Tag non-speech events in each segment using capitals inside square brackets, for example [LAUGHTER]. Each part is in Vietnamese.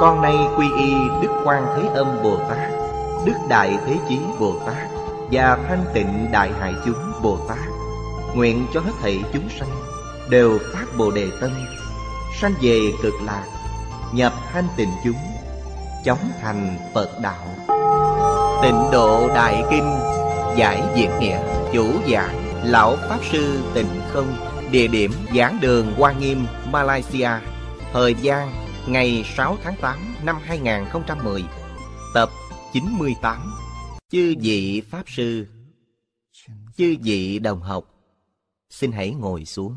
con nay quy y đức quan thế âm bồ tát đức đại thế chí bồ tát và thanh tịnh đại hại chúng bồ tát nguyện cho hết thảy chúng sanh đều phát bồ đề tâm sanh về cực lạc nhập thanh tịnh chúng chóng thành phật đạo tịnh độ đại kinh giải diễn nghĩa chủ giảng dạ, lão pháp sư tịnh không địa điểm giảng đường hoa nghiêm malaysia thời gian ngày 6 tháng 8 năm 2010, tập 98, chư vị Pháp Sư, chư vị đồng học, xin hãy ngồi xuống.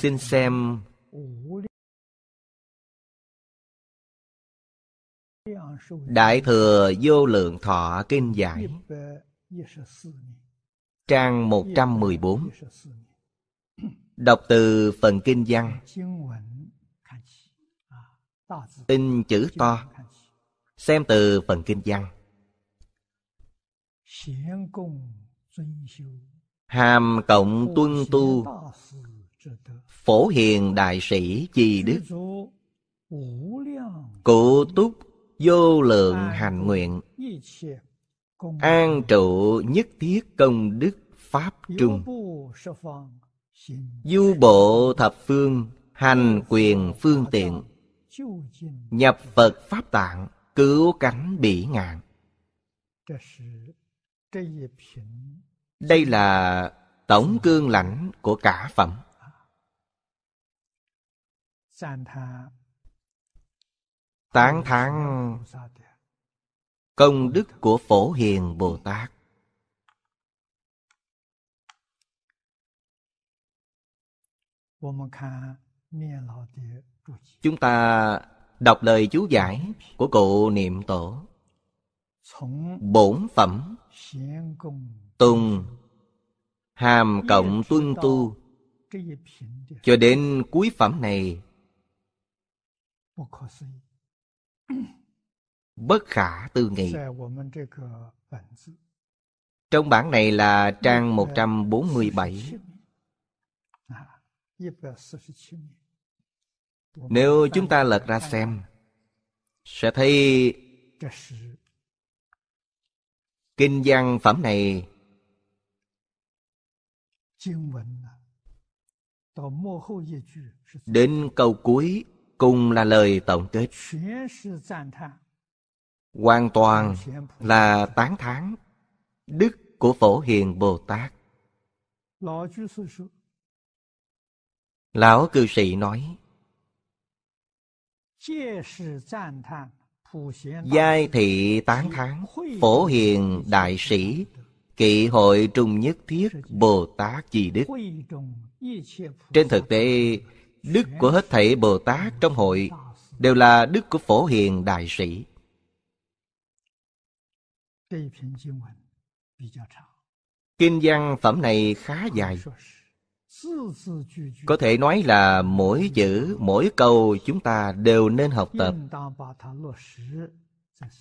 Xin xem Đại Thừa Vô Lượng Thọ Kinh Giải Trang 114 Đọc từ phần kinh văn in chữ to xem từ phần kinh văn hàm cộng tuân tu phổ hiền đại sĩ chi đức cụ túc vô lượng hành nguyện an trụ nhất thiết công đức pháp trung du bộ thập phương hành quyền phương tiện nhập phật pháp tạng cứu cánh bỉ ngạn đây là tổng cương lãnh của cả phẩm tán thán công đức của phổ hiền bồ tát Chúng ta đọc lời chú giải của cụ niệm tổ Bổn phẩm Tùng Hàm cộng tuân tu Cho đến cuối phẩm này Bất khả tư nghị Trong bản này là trang 147 nếu chúng ta lật ra xem sẽ thấy kinh văn phẩm này đến câu cuối cùng là lời tổng kết hoàn toàn là tán thán đức của phổ hiền bồ tát lão cư sĩ nói Giai thị tán thán Phổ hiền đại sĩ Kỵ hội trung nhất thiết Bồ Tát Di Đức Trên thực tế Đức của hết thảy Bồ Tát trong hội Đều là đức của Phổ hiền đại sĩ Kinh văn phẩm này khá dài có thể nói là mỗi chữ mỗi câu chúng ta đều nên học tập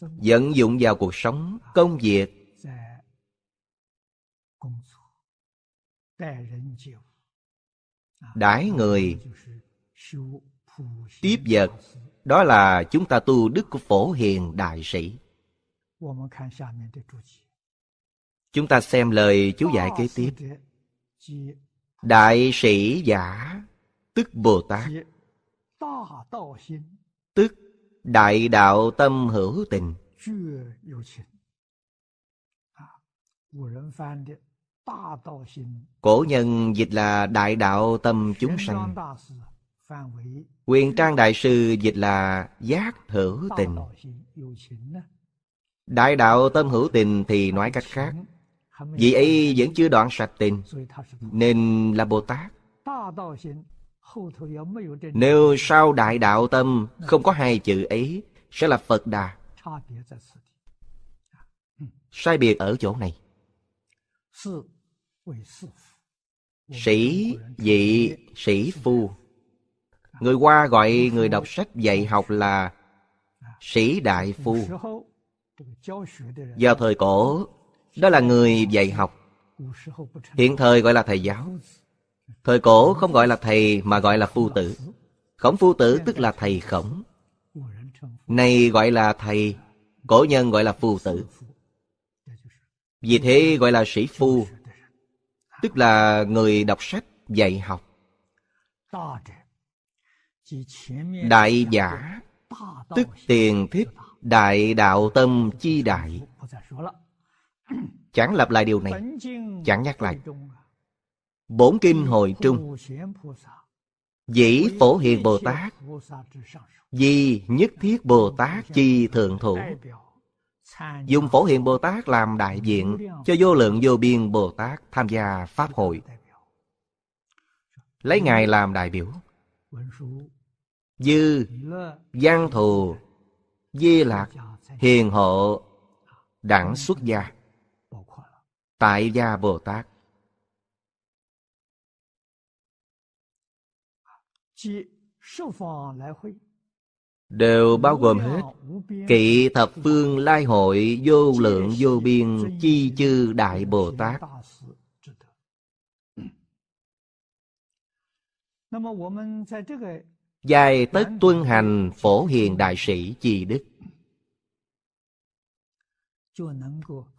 vận dụng vào cuộc sống công việc đãi người tiếp vật đó là chúng ta tu đức của phổ hiền đại sĩ chúng ta xem lời chú giải kế tiếp Đại sĩ giả Tức Bồ Tát Tức Đại đạo tâm hữu tình Cổ nhân dịch là đại đạo tâm chúng sanh Quyền Trang Đại Sư dịch là giác hữu tình Đại đạo tâm hữu tình thì nói cách khác Vị ấy vẫn chưa đoạn sạch tình Nên là Bồ Tát Nếu sau đại đạo tâm Không có hai chữ ấy Sẽ là Phật Đà Sai biệt ở chỗ này Sĩ vị sĩ phu Người qua gọi người đọc sách dạy học là Sĩ đại phu Do thời cổ đó là người dạy học hiện thời gọi là thầy giáo thời cổ không gọi là thầy mà gọi là phu tử khổng phu tử tức là thầy khổng này gọi là thầy cổ nhân gọi là phu tử vì thế gọi là sĩ phu tức là người đọc sách dạy học đại giả tức tiền thiết đại đạo tâm chi đại Chẳng lặp lại điều này Chẳng nhắc lại Bổn kinh hồi trung Dĩ phổ hiền Bồ Tát Vì nhất thiết Bồ Tát chi thượng thủ Dùng phổ hiền Bồ Tát làm đại diện Cho vô lượng vô biên Bồ Tát tham gia Pháp hội Lấy Ngài làm đại biểu Dư Giang thù Di lạc Hiền hộ đẳng xuất gia tại gia Bồ Tát. Đều bao gồm hết Kỵ thập phương lai hội vô lượng vô biên chi chư đại Bồ Tát [CLEARS THROAT] Dài tất tuân hành phổ hiền đại sĩ chi đức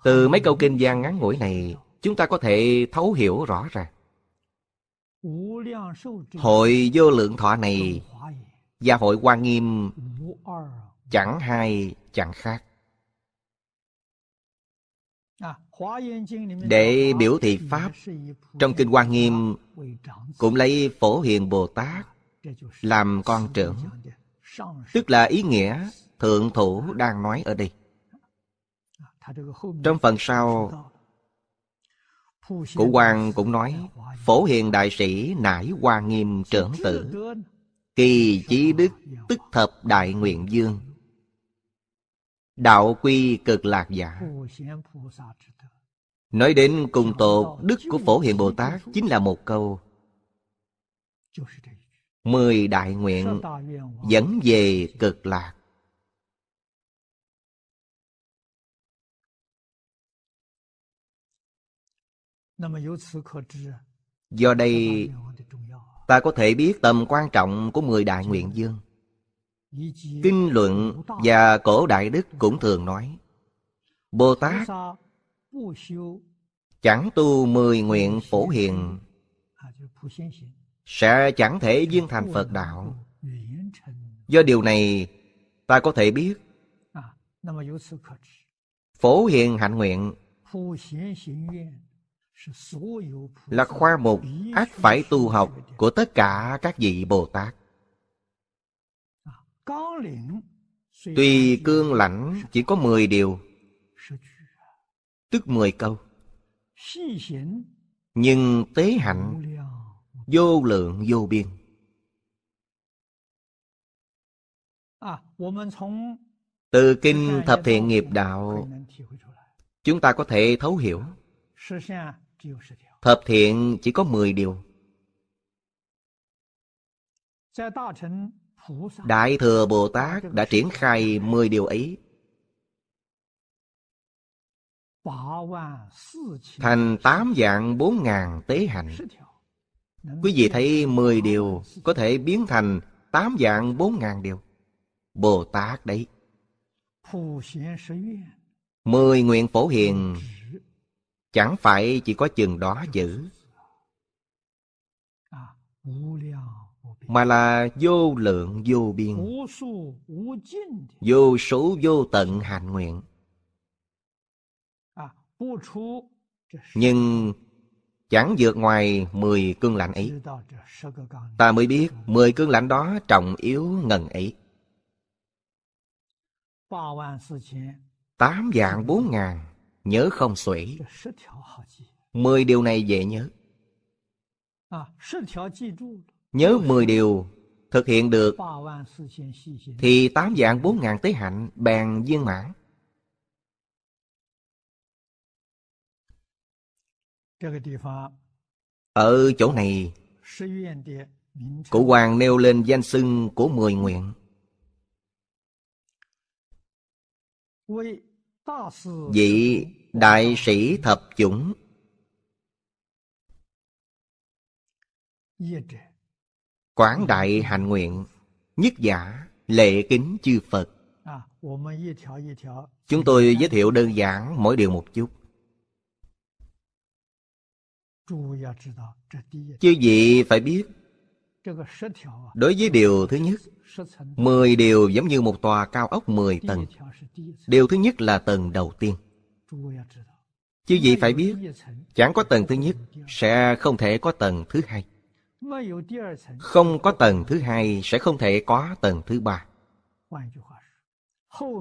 từ mấy câu kinh gian ngắn ngủi này, chúng ta có thể thấu hiểu rõ ràng. Hội vô lượng thọ này và hội Hoa Nghiêm chẳng hai chẳng khác. À, Để biểu thị Pháp Trong Kinh Hoa Nghiêm Cũng lấy Phổ Hiền Bồ Tát Làm con trưởng Tức là ý nghĩa Thượng Thủ đang nói ở đây trong phần sau Cụ Hoàng cũng nói Phổ hiền đại sĩ nải hoa nghiêm trưởng tử Kỳ chí đức tức thập đại nguyện dương Đạo quy cực lạc giả Nói đến cùng tột đức của Phổ Hiền Bồ Tát chính là một câu Mười đại nguyện dẫn về cực lạc Do đây ta có thể biết tầm quan trọng của mười đại nguyện dương. Kinh luận và cổ đại đức cũng thường nói Bồ Tát chẳng tu mười nguyện phổ hiền à, sẽ chẳng thể viên thành Phật đạo. Do điều này ta có thể biết à, Phổ hiền hạnh nguyện là khoa mục ác phải tu học của tất cả các vị bồ tát Tùy cương lãnh chỉ có 10 điều Tức 10 câu Nhưng tế hạnh Vô lượng vô biên Từ kinh thập thiện nghiệp đạo Chúng ta có thể thấu hiểu Thập thiện chỉ có 10 điều. Đại Thừa Bồ Tát đã triển khai 10 điều ấy. Thành 8 dạng 4 ngàn tế hạnh. Quý vị thấy 10 điều có thể biến thành 8 dạng 4 ngàn điều. Bồ Tát đấy. Mười nguyện phổ hiền Chẳng phải chỉ có chừng đó chữ à, Mà là vô lượng vô biên Vô số vô tận hạnh nguyện à, Nhưng chẳng vượt ngoài mười cương lạnh ấy Ta mới biết mười cương lạnh đó trọng yếu ngần ấy Tám vạn bốn ngàn Nhớ không xuể Mười điều này dễ nhớ Nhớ mười điều thực hiện được Thì tám dạng bốn ngàn tế hạnh bèn viên mãn Ở chỗ này Cụ hoàng nêu lên danh xưng của mười nguyện vị đại sĩ thập chủng quảng đại hạnh nguyện nhất giả lệ kính chư phật chúng tôi giới thiệu đơn giản mỗi điều một chút chư vị phải biết Đối với điều thứ nhất, 10 điều giống như một tòa cao ốc 10 tầng. Điều thứ nhất là tầng đầu tiên. Chứ gì phải biết, chẳng có tầng thứ nhất, sẽ không thể có tầng thứ hai. Không có tầng thứ hai, sẽ không thể có tầng thứ ba.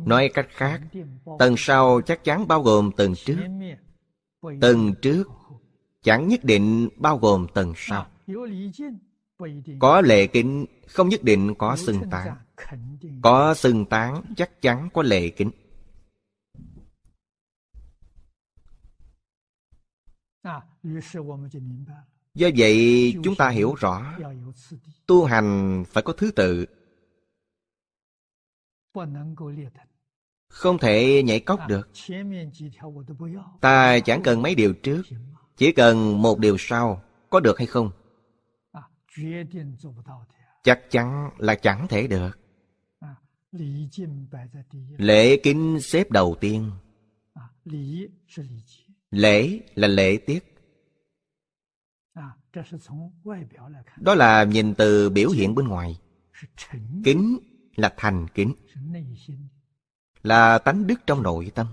Nói cách khác, tầng sau chắc chắn bao gồm tầng trước. Tầng trước chẳng nhất định bao gồm tầng sau có lệ kính không nhất định có xưng tán có xưng tán chắc chắn có lệ kính à, do vậy chúng ta hiểu rõ tu hành phải có thứ tự không thể nhảy cốc được à, ta chẳng cần mấy điều trước chỉ cần một điều sau có được hay không chắc chắn là chẳng thể được à, lễ kính xếp đầu tiên à, lễ là lễ tiết đó là nhìn từ biểu hiện bên ngoài kính là thành kính là tánh đức trong nội tâm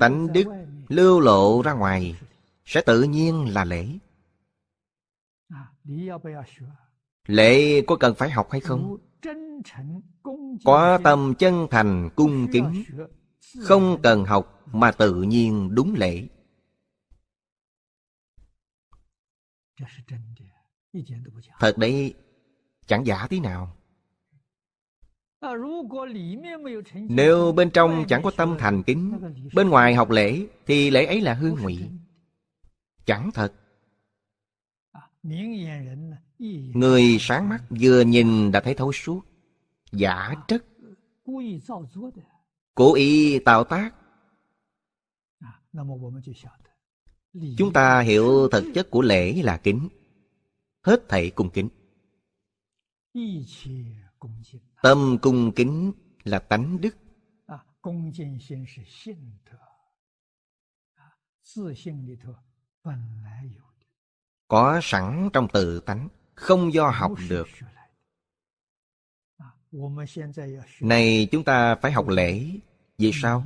tánh đức lưu lộ ra ngoài sẽ tự nhiên là lễ lễ có cần phải học hay không có tâm chân thành cung kính không cần học mà tự nhiên đúng lễ thật đấy chẳng giả tí nào nếu bên trong chẳng có tâm thành kính bên ngoài học lễ thì lễ ấy là hư ngụy chẳng thật Người sáng mắt vừa nhìn đã thấy thấu suốt Giả trất Cố ý tạo tác Chúng ta hiểu thực chất của lễ là kính Hết thảy cung kính Tâm cung kính là tánh đức cung kính là tánh đức có sẵn trong tự tánh không do học được này chúng ta phải học lễ vì sao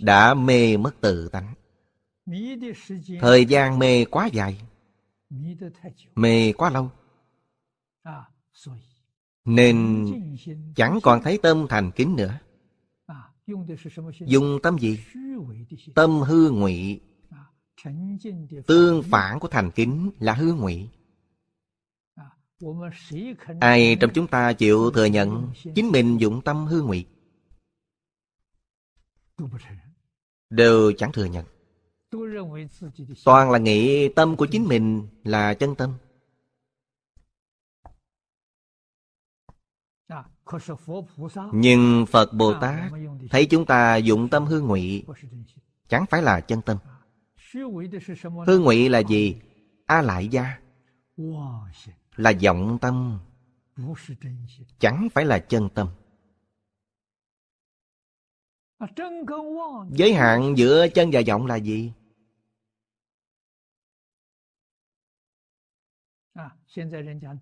đã mê mất tự tánh thời gian mê quá dài mê quá lâu nên chẳng còn thấy tâm thành kính nữa dùng tâm gì tâm hư ngụy Tương phản của thành kính là hư ngụy Ai trong chúng ta chịu thừa nhận Chính mình dụng tâm hư ngụy Đều chẳng thừa nhận Toàn là nghĩ tâm của chính mình là chân tâm Nhưng Phật Bồ Tát thấy chúng ta dụng tâm hư ngụy chẳng phải là chân tâm hư ngụy là gì a lại gia là vọng tâm chẳng phải là chân tâm giới hạn giữa chân và vọng là gì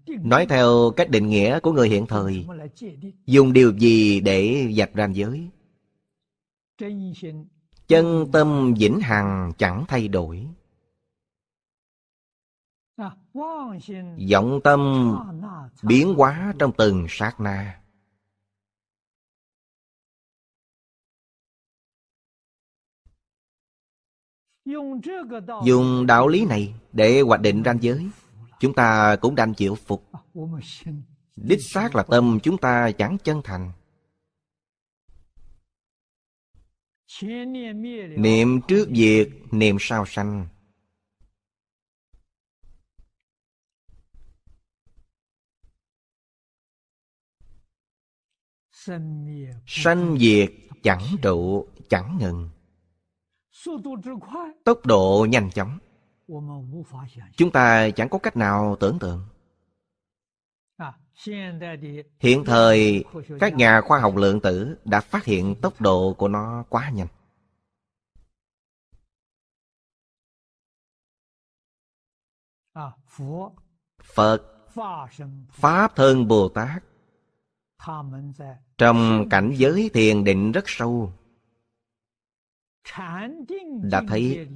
nói theo cách định nghĩa của người hiện thời dùng điều gì để vạch ranh giới Chân tâm vĩnh hằng chẳng thay đổi vọng tâm biến hóa trong từng sát na dùng đạo lý này để hoạch định ranh giới chúng ta cũng đành chịu phục đích xác là tâm chúng ta chẳng chân thành niệm trước diệt niệm sau sanh sanh diệt chẳng trụ chẳng ngừng tốc độ nhanh chóng chúng ta chẳng có cách nào tưởng tượng hiện thời các nhà khoa học lượng tử đã phát hiện tốc độ của nó quá nhanh à, phật pháp thân bồ tát trong cảnh giới thiền định rất sâu đã thấy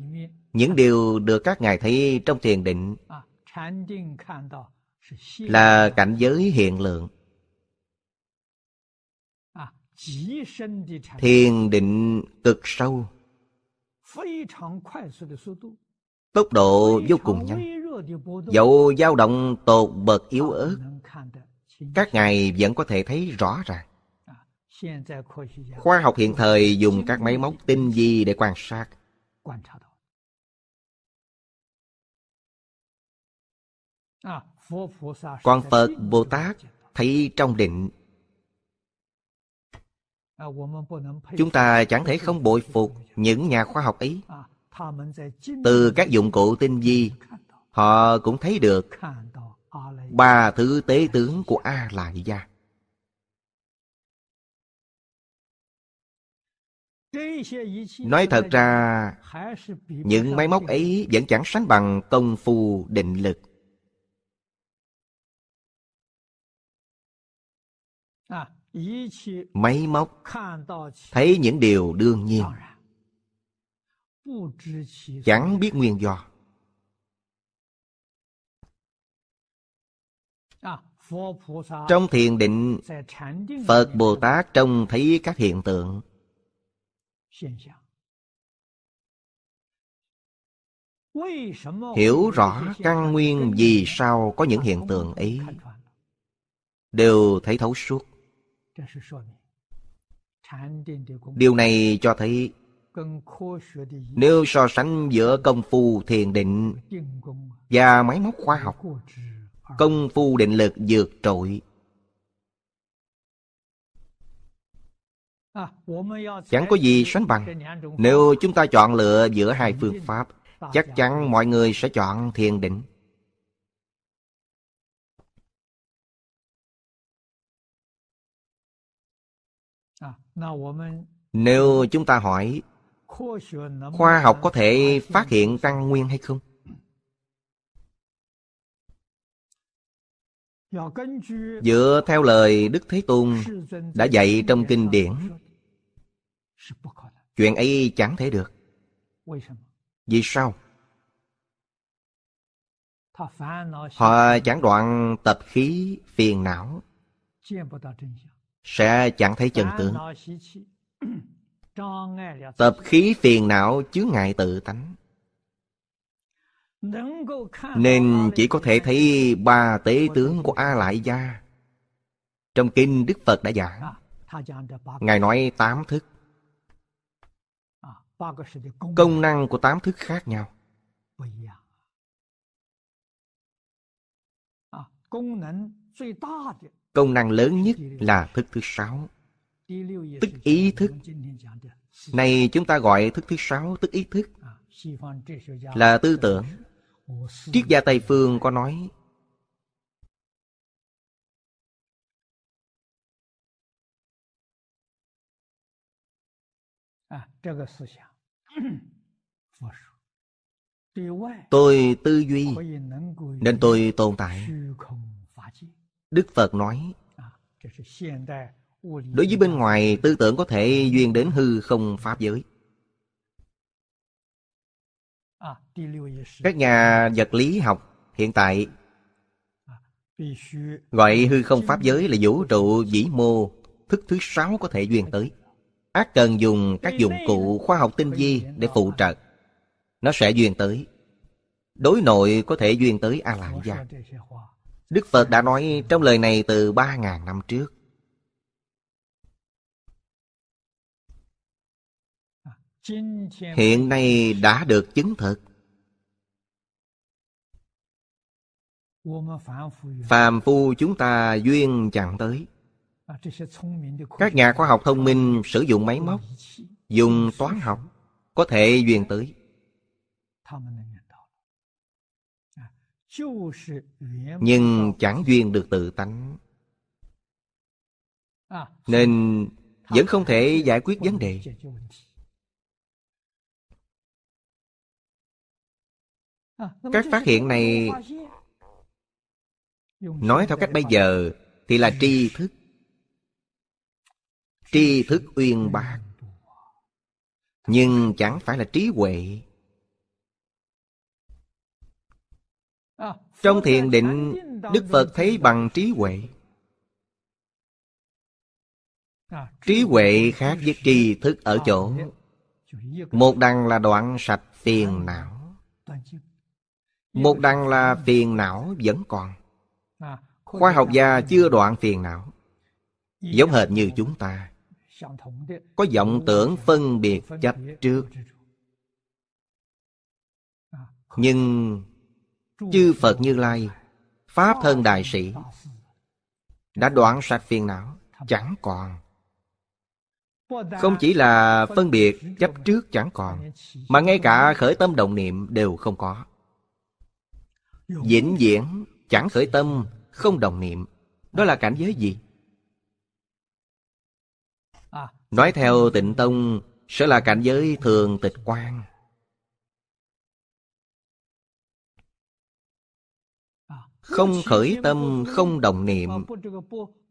những điều được các ngài thấy trong thiền định à, là cảnh giới hiện lượng thiền định cực sâu tốc độ vô cùng nhanh dẫu dao động tột bậc yếu ớt các ngài vẫn có thể thấy rõ ràng khoa học hiện thời dùng các máy móc tinh vi để quan sát còn phật bồ tát thấy trong định chúng ta chẳng thể không bội phục những nhà khoa học ấy từ các dụng cụ tinh vi họ cũng thấy được ba thứ tế tướng của a lại gia nói thật ra những máy móc ấy vẫn chẳng sánh bằng công phu định lực máy móc thấy những điều đương nhiên chẳng biết nguyên do trong thiền định phật bồ tát trông thấy các hiện tượng hiểu rõ căn nguyên vì sao có những hiện tượng ấy đều thấy thấu suốt điều này cho thấy nếu so sánh giữa công phu thiền định và máy móc khoa học công phu định lực vượt trội chẳng có gì sánh bằng nếu chúng ta chọn lựa giữa hai phương pháp chắc chắn mọi người sẽ chọn thiền định Nếu chúng ta hỏi Khoa học có thể phát hiện căn nguyên hay không? Dựa theo lời Đức Thế Tôn đã dạy trong kinh điển Chuyện ấy chẳng thể được Vì sao? Họ chẳng đoạn tập khí phiền não sẽ chẳng thấy chân tướng tập khí phiền não chứa ngại tự tánh nên chỉ có thể thấy ba tế tướng của a lại gia trong kinh đức phật đã giảng ngài nói tám thức công năng của tám thức khác nhau công năng công năng lớn nhất là thức thứ sáu tức ý thức này chúng ta gọi thức thứ sáu tức ý thức là tư tưởng triết gia tây phương có nói tôi tư duy nên tôi tồn tại Đức Phật nói à, Đối với bên ngoài tư tưởng có thể duyên đến hư không pháp giới à, Các nhà vật lý học hiện tại à, Gọi hư không pháp giới là vũ trụ vĩ mô Thức thứ sáu có thể duyên tới Ác cần dùng các dụng cụ khoa học tinh vi để phụ trợ Nó sẽ duyên tới Đối nội có thể duyên tới A-Lại Gia Đức Phật đã nói trong lời này từ 3.000 năm trước. Hiện nay đã được chứng thực. Phàm phu chúng ta duyên chẳng tới. Các nhà khoa học thông minh sử dụng máy móc, dùng toán học, có thể duyên tới nhưng chẳng duyên được tự tánh nên vẫn không thể giải quyết vấn đề các phát hiện này nói theo cách bây giờ thì là tri thức tri thức uyên bạc nhưng chẳng phải là trí huệ Trong thiền định Đức Phật thấy bằng trí huệ Trí huệ khác với tri thức ở chỗ Một đằng là đoạn sạch phiền não Một đằng là phiền não vẫn còn Khoa học gia chưa đoạn phiền não Giống hệt như chúng ta Có vọng tưởng phân biệt chấp trước Nhưng chư phật như lai pháp thân đại sĩ đã đoạn sạch phiền não chẳng còn không chỉ là phân biệt chấp trước chẳng còn mà ngay cả khởi tâm động niệm đều không có vĩnh viễn chẳng khởi tâm không đồng niệm đó là cảnh giới gì nói theo tịnh tông sẽ là cảnh giới thường tịch quan không khởi tâm, không đồng niệm,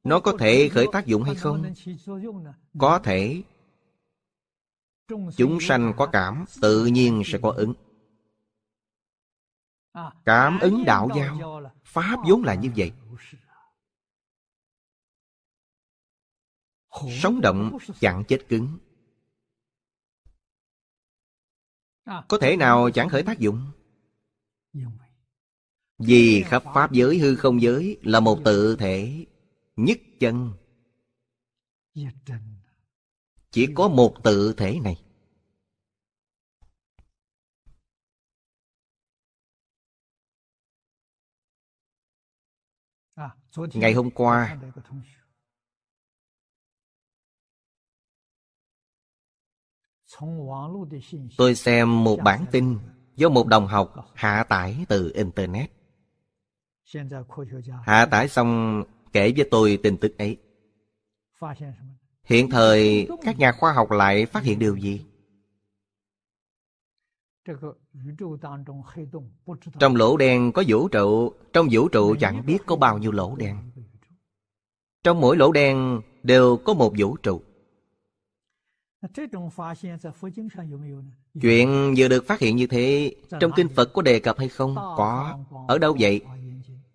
nó có thể khởi tác dụng hay không? Có thể. Chúng sanh có cảm, tự nhiên sẽ có ứng. Cảm ứng đạo giao, Pháp vốn là như vậy. Sống động, chẳng chết cứng. Có thể nào chẳng khởi tác dụng? Vì khắp pháp giới hư không giới là một tự thể nhất chân. Chỉ có một tự thể này. Ngày hôm qua Tôi xem một bản tin do một đồng học hạ tải từ Internet. Hạ tải xong kể với tôi tin tức ấy. Hiện thời các nhà khoa học lại phát hiện điều gì? Trong lỗ đen có vũ trụ, trong vũ trụ chẳng biết có bao nhiêu lỗ đen. Trong mỗi lỗ đen đều có một vũ trụ. Chuyện vừa được phát hiện như thế Trong kinh Phật có đề cập hay không? Có Ở đâu vậy?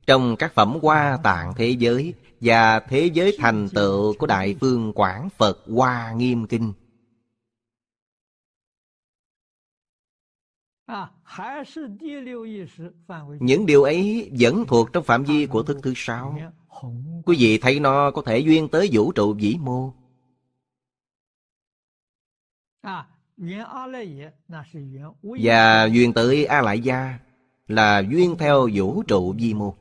trong các phẩm hoa tạng thế giới và thế giới thành tựu của đại phương quảng phật hoa nghiêm kinh ah, những điều ấy vẫn thuộc trong phạm vi của thức thứ sáu quý vị thấy nó có thể duyên tới vũ trụ vĩ mô ah, và duyên tới a lại gia là duyên theo vũ trụ vi mô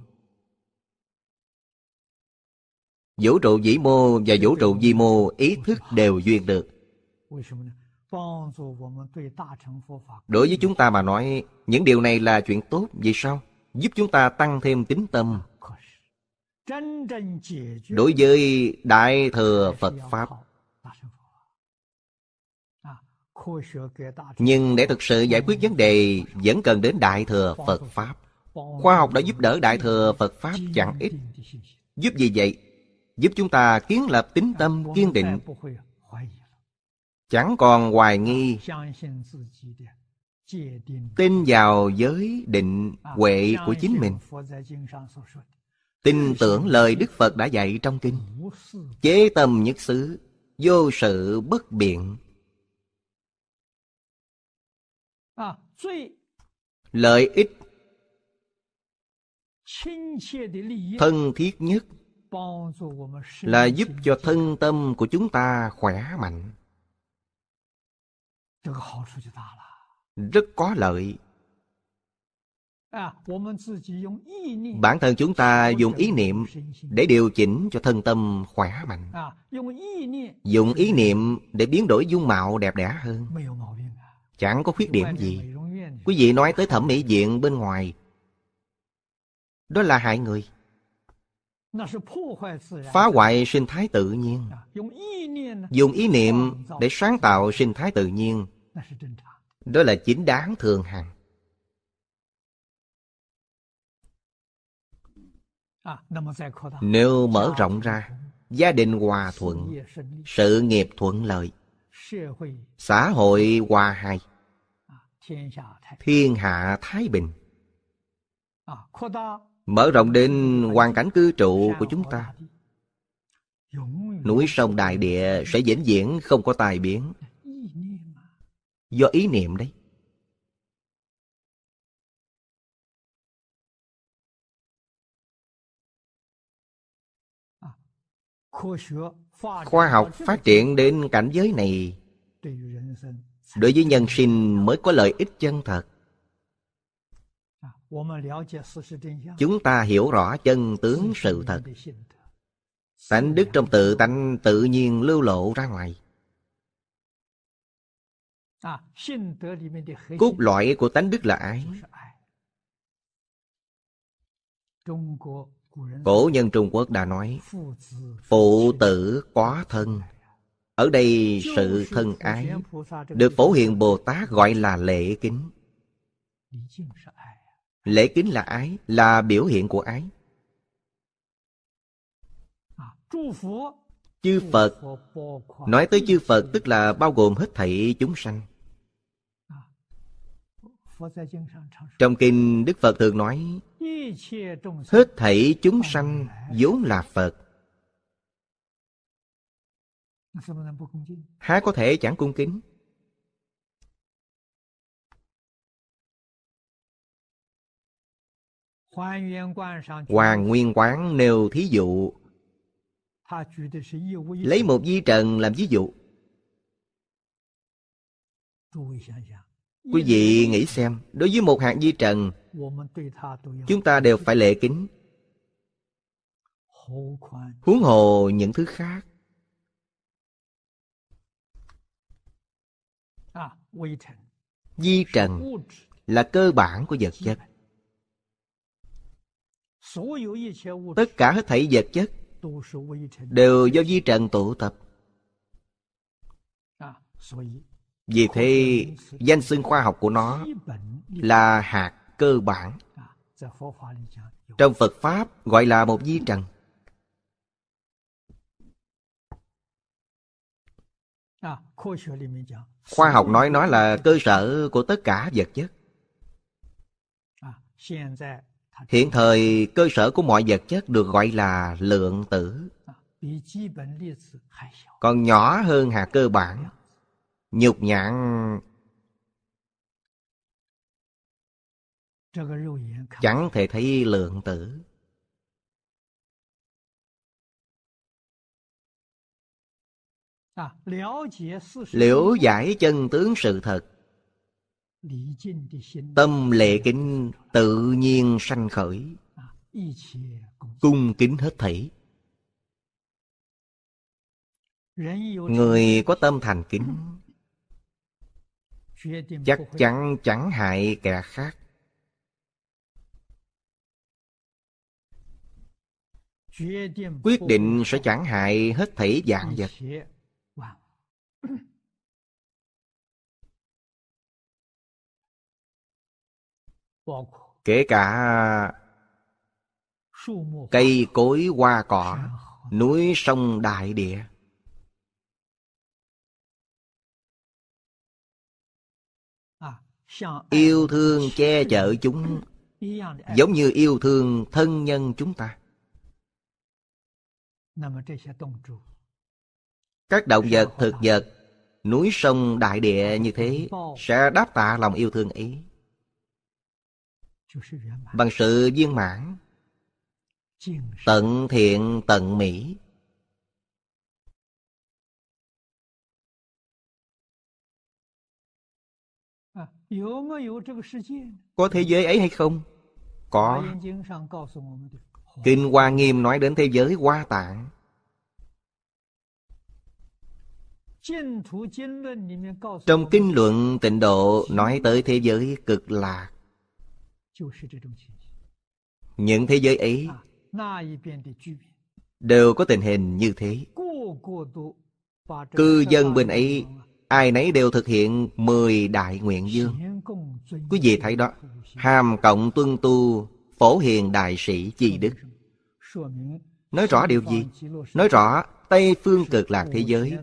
Vũ trụ vĩ mô và vũ trụ vi mô ý thức đều duyên được. Đối với chúng ta mà nói, những điều này là chuyện tốt vì sao? Giúp chúng ta tăng thêm tín tâm. Đối với Đại Thừa Phật Pháp, nhưng để thực sự giải quyết vấn đề vẫn cần đến Đại Thừa Phật Pháp. Khoa học đã giúp đỡ Đại Thừa Phật Pháp chẳng ít. Giúp gì vậy? giúp chúng ta kiến lập tính tâm kiên định chẳng còn hoài nghi tin vào giới định huệ của chính mình tin tưởng lời đức phật đã dạy trong kinh chế tâm nhất xứ vô sự bất biện lợi ích thân thiết nhất là giúp cho thân tâm của chúng ta khỏe mạnh rất có lợi bản thân chúng ta dùng ý niệm để điều chỉnh cho thân tâm khỏe mạnh dùng ý niệm để biến đổi dung mạo đẹp đẽ hơn chẳng có khuyết điểm gì quý vị nói tới thẩm mỹ viện bên ngoài đó là hại người phá hoại sinh thái tự nhiên à, dùng ý niệm để sáng tạo sinh thái tự nhiên đó là chính đáng thường hằng à, nếu mở rộng ra gia đình hòa thuận sự nghiệp thuận lợi xã hội hòa hài à, thiên hạ thái bình Mở rộng đến hoàn cảnh cư trụ của chúng ta Núi sông đại địa sẽ vĩnh viễn không có tài biến Do ý niệm đấy Khoa học phát triển đến cảnh giới này Đối với nhân sinh mới có lợi ích chân thật Chúng ta hiểu rõ chân tướng sự thật Tánh đức trong tự tánh tự nhiên lưu lộ ra ngoài à, Cốt loại của tánh đức là ái Cổ nhân Trung Quốc đã nói Phụ tử quá thân Ở đây sự thân ái Được Phổ hiện Bồ Tát gọi là lễ kính Lễ kính là ái, là biểu hiện của ái. Chư Phật Nói tới chư Phật tức là bao gồm hết thảy chúng sanh. Trong kinh Đức Phật thường nói Hết thảy chúng sanh vốn là Phật. Há có thể chẳng cung kính? Hoàng Nguyên Quán nêu thí dụ Lấy một di trần làm ví dụ Quý vị nghĩ xem Đối với một hạt di trần Chúng ta đều phải lệ kính Huống hồ những thứ khác ah, Di trần là cơ bản của vật chất tất cả hết thảy vật chất đều do di trần tụ tập à, vì thế danh xưng khoa học của nó là hạt cơ bản à, trong phật pháp gọi là một di trần à, khoa học nói nó là cơ sở của tất cả vật chất Hiện thời cơ sở của mọi vật chất được gọi là lượng tử Còn nhỏ hơn hạt cơ bản Nhục nhãn Chẳng thể thấy lượng tử Liễu giải chân tướng sự thật tâm lệ kính tự nhiên sanh khởi cung kính hết thảy người có tâm thành kính chắc chắn chẳng hại kẻ khác quyết định sẽ chẳng hại hết thảy dạng vật kể cả cây cối hoa cỏ núi sông đại địa à, yêu thương che chở chúng giống như yêu thương thân nhân chúng ta các động vật thực vật núi sông đại địa như thế sẽ đáp tạ lòng yêu thương ấy bằng sự viên mãn tận thiện tận mỹ có thế giới ấy hay không có kinh hoa nghiêm nói đến thế giới hoa tạng trong kinh luận tịnh độ nói tới thế giới cực lạc những thế giới ấy đều có tình hình như thế cư dân bên ấy ai nấy đều thực hiện mười đại nguyện dương quý vị thấy đó hàm cộng tuân tu phổ hiền đại sĩ chi đức nói rõ điều gì nói rõ tây phương cực lạc thế giới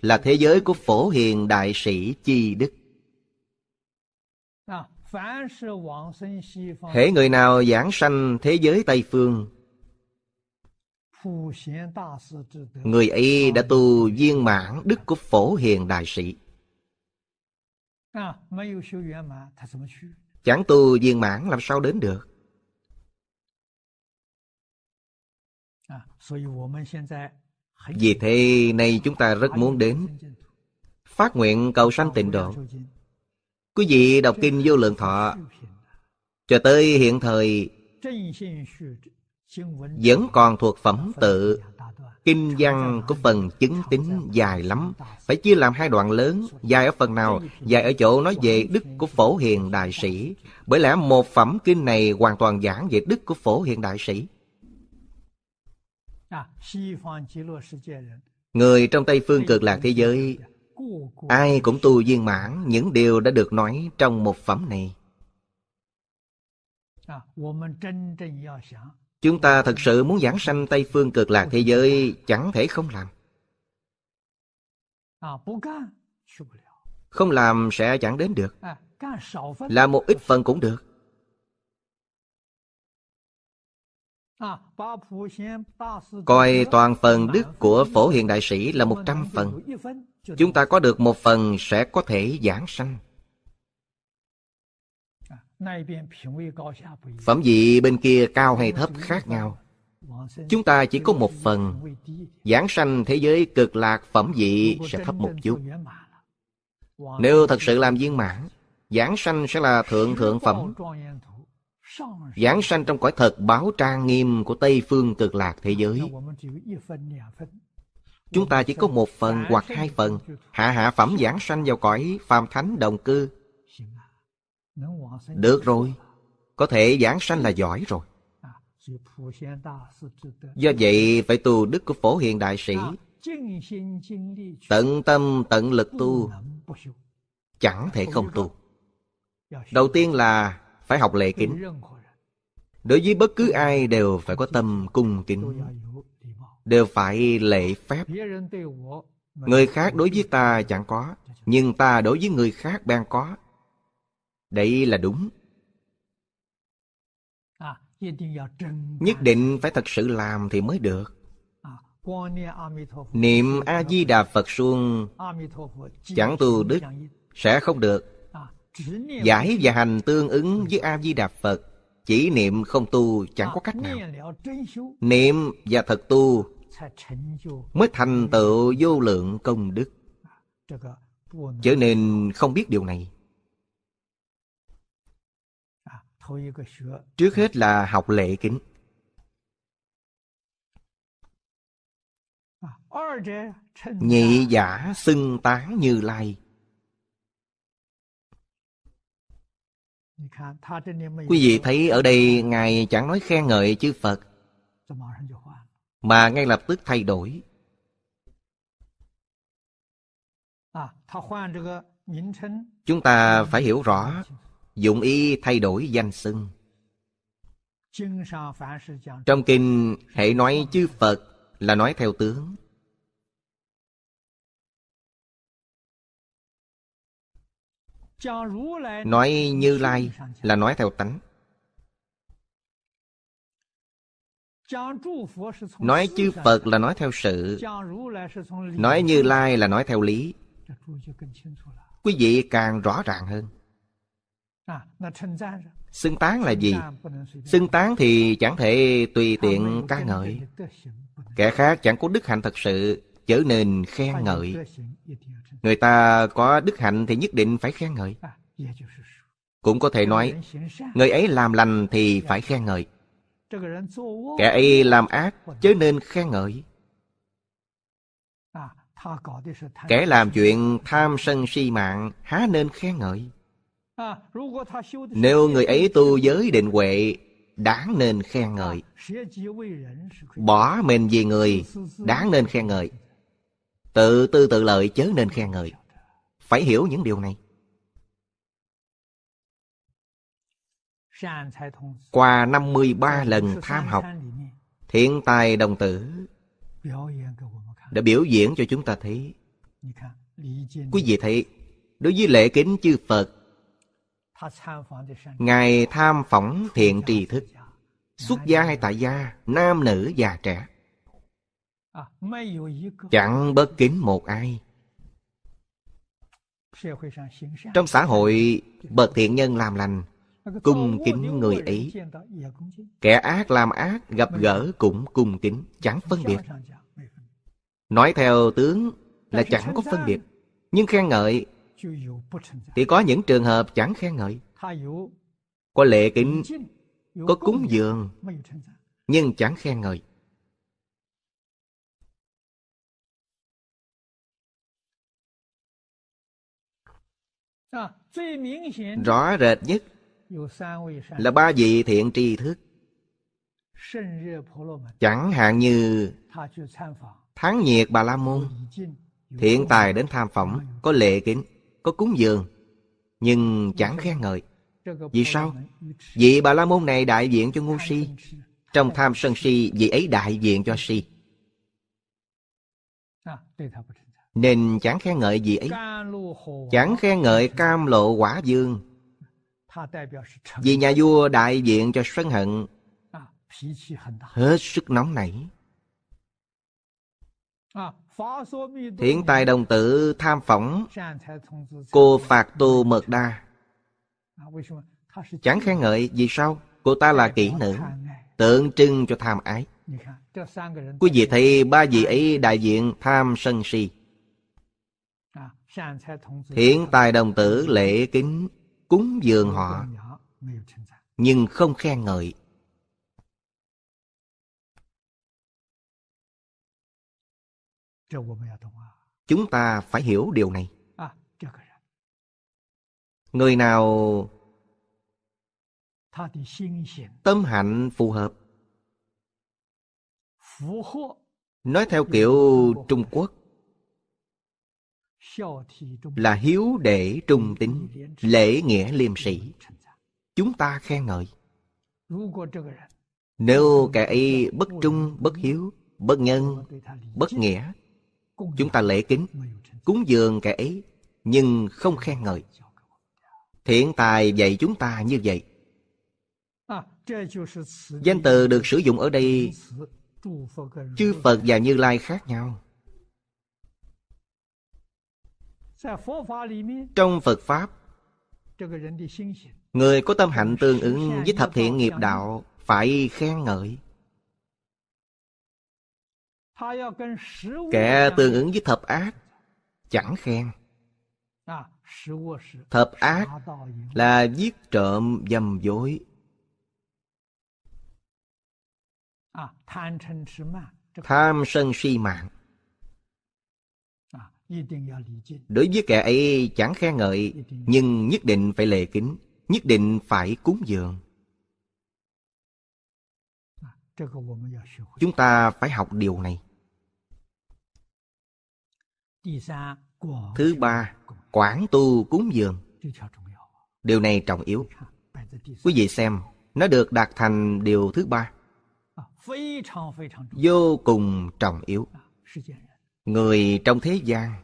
là thế giới của phổ hiền đại sĩ chi đức Hễ người nào giảng sanh thế giới Tây Phương Người ấy đã tu viên mãn đức của phổ hiền đại sĩ Chẳng tu viên mãn làm sao đến được Vì thế nay chúng ta rất muốn đến Phát nguyện cầu sanh tịnh độ Quý vị đọc Kinh Vô Lượng Thọ Cho tới hiện thời Vẫn còn thuộc phẩm tự Kinh văn có phần chứng tính dài lắm Phải chia làm hai đoạn lớn Dài ở phần nào Dài ở chỗ nói về đức của phổ hiền đại sĩ Bởi lẽ một phẩm kinh này Hoàn toàn giảng về đức của phổ hiền đại sĩ à, Người trong Tây Phương cực lạc thế giới ai cũng tu viên mãn những điều đã được nói trong một phẩm này chúng ta thật sự muốn giảng sanh tây phương cực lạc thế giới chẳng thể không làm không làm sẽ chẳng đến được làm một ít phần cũng được À, Coi toàn phần đức của phổ hiền đại sĩ là 100 phần. Chúng ta có được một phần sẽ có thể giảng sanh. À, phẩm vị bên kia cao hay thấp khác nhau. Chúng ta chỉ có một phần. Giảng sanh thế giới cực lạc phẩm vị sẽ thấp một chút. Nếu thật sự làm viên mãn, giảng sanh sẽ là thượng thượng phẩm, Giảng sanh trong cõi thật báo trang nghiêm của Tây Phương cực lạc thế giới. Chúng ta chỉ có một phần hoặc hai phần, hạ hạ phẩm giảng sanh vào cõi phàm thánh đồng cư. Được rồi, có thể giảng sanh là giỏi rồi. Do vậy phải tu đức của phổ hiền đại sĩ Tận tâm tận lực tu Chẳng thể không tu Đầu tiên là phải học lễ kính đối với bất cứ ai đều phải có tâm cung kính đều phải lễ phép người khác đối với ta chẳng có nhưng ta đối với người khác ban có đây là đúng nhất định phải thật sự làm thì mới được niệm a di đà phật suông chẳng tu đức sẽ không được Giải và hành tương ứng với A-di-đà Phật Chỉ niệm không tu chẳng có cách nào Niệm và thật tu Mới thành tựu vô lượng công đức Trở nên không biết điều này à, Trước hết là học lệ kính à, Nhị giả xưng tán như lai Quý vị thấy ở đây Ngài chẳng nói khen ngợi chư Phật Mà ngay lập tức thay đổi à, Chúng ta phải hiểu rõ Dụng ý thay đổi danh xưng Trong kinh hệ nói chư Phật là nói theo tướng Nói Như Lai là nói theo tánh. Nói chư Phật là nói theo sự. Nói Như Lai là nói theo lý. Quý vị càng rõ ràng hơn. Xưng tán là gì? Xưng tán thì chẳng thể tùy tiện ca ngợi. Kẻ khác chẳng có đức hạnh thật sự trở nên khen ngợi người ta có đức hạnh thì nhất định phải khen ngợi à, cũng có thể nói người ấy làm lành thì phải khen ngợi kẻ ấy làm ác chớ nên khen ngợi à, kẻ làm chuyện tham sân si mạng há nên khen ngợi à, nếu người ấy tu giới định huệ đáng nên khen ngợi bỏ mình vì người đáng nên khen ngợi Tự tư tự lợi chớ nên khen người Phải hiểu những điều này. Qua năm mươi ba lần tham học, thiện tài đồng tử đã biểu diễn cho chúng ta thấy. Quý vị thấy, đối với lễ kính chư Phật, Ngài tham phỏng thiện trì thức, xuất gia hay tại gia, nam nữ già trẻ. À, chẳng bất kính một ai trong xã hội bậc thiện nhân làm lành cung kính người ấy kẻ ác làm ác gặp gỡ cũng cung kính chẳng phân biệt nói theo tướng là chẳng có phân biệt nhưng khen ngợi thì có những trường hợp chẳng khen ngợi có lệ kính có cúng dường nhưng chẳng khen ngợi rõ rệt nhất là ba vị thiện tri thức chẳng hạn như tháng nhiệt bà la môn thiện tài đến tham phẩm có lệ kính có cúng dường nhưng chẳng khen ngợi vì sao vị bà la môn này đại diện cho ngu si trong tham sân si vị ấy đại diện cho si à, nên chẳng khen ngợi gì ấy Chẳng khen ngợi cam lộ quả dương Vì nhà vua đại diện cho sân hận Hết sức nóng nảy Thiện tài đồng tử tham phỏng Cô Phạt Tu Mật Đa Chẳng khen ngợi vì sao Cô ta là kỹ nữ Tượng trưng cho tham ái Quý vị thấy ba vị ấy đại diện tham sân si Thiện tài đồng tử lễ kính Cúng dường họ Nhưng không khen ngợi Chúng ta phải hiểu điều này Người nào Tâm hạnh phù hợp Nói theo kiểu Trung Quốc là hiếu để trung tính lễ nghĩa liêm sĩ chúng ta khen ngợi nếu kẻ ấy bất trung bất hiếu bất nhân bất nghĩa chúng ta lễ kính cúng dường kẻ ấy nhưng không khen ngợi thiện tài dạy chúng ta như vậy danh từ được sử dụng ở đây chư phật và như lai khác nhau Trong Phật Pháp Người có tâm hạnh tương ứng với thập thiện nghiệp đạo Phải khen ngợi Kẻ tương ứng với thập ác Chẳng khen Thập ác là giết trộm dầm dối Tham sân si mạng Đối với kẻ ấy chẳng khen ngợi, nhưng nhất định phải lệ kính, nhất định phải cúng dường. Chúng ta phải học điều này. Thứ ba, quản tu cúng dường. Điều này trọng yếu. Quý vị xem, nó được đạt thành điều thứ ba. Vô cùng trọng yếu người trong thế gian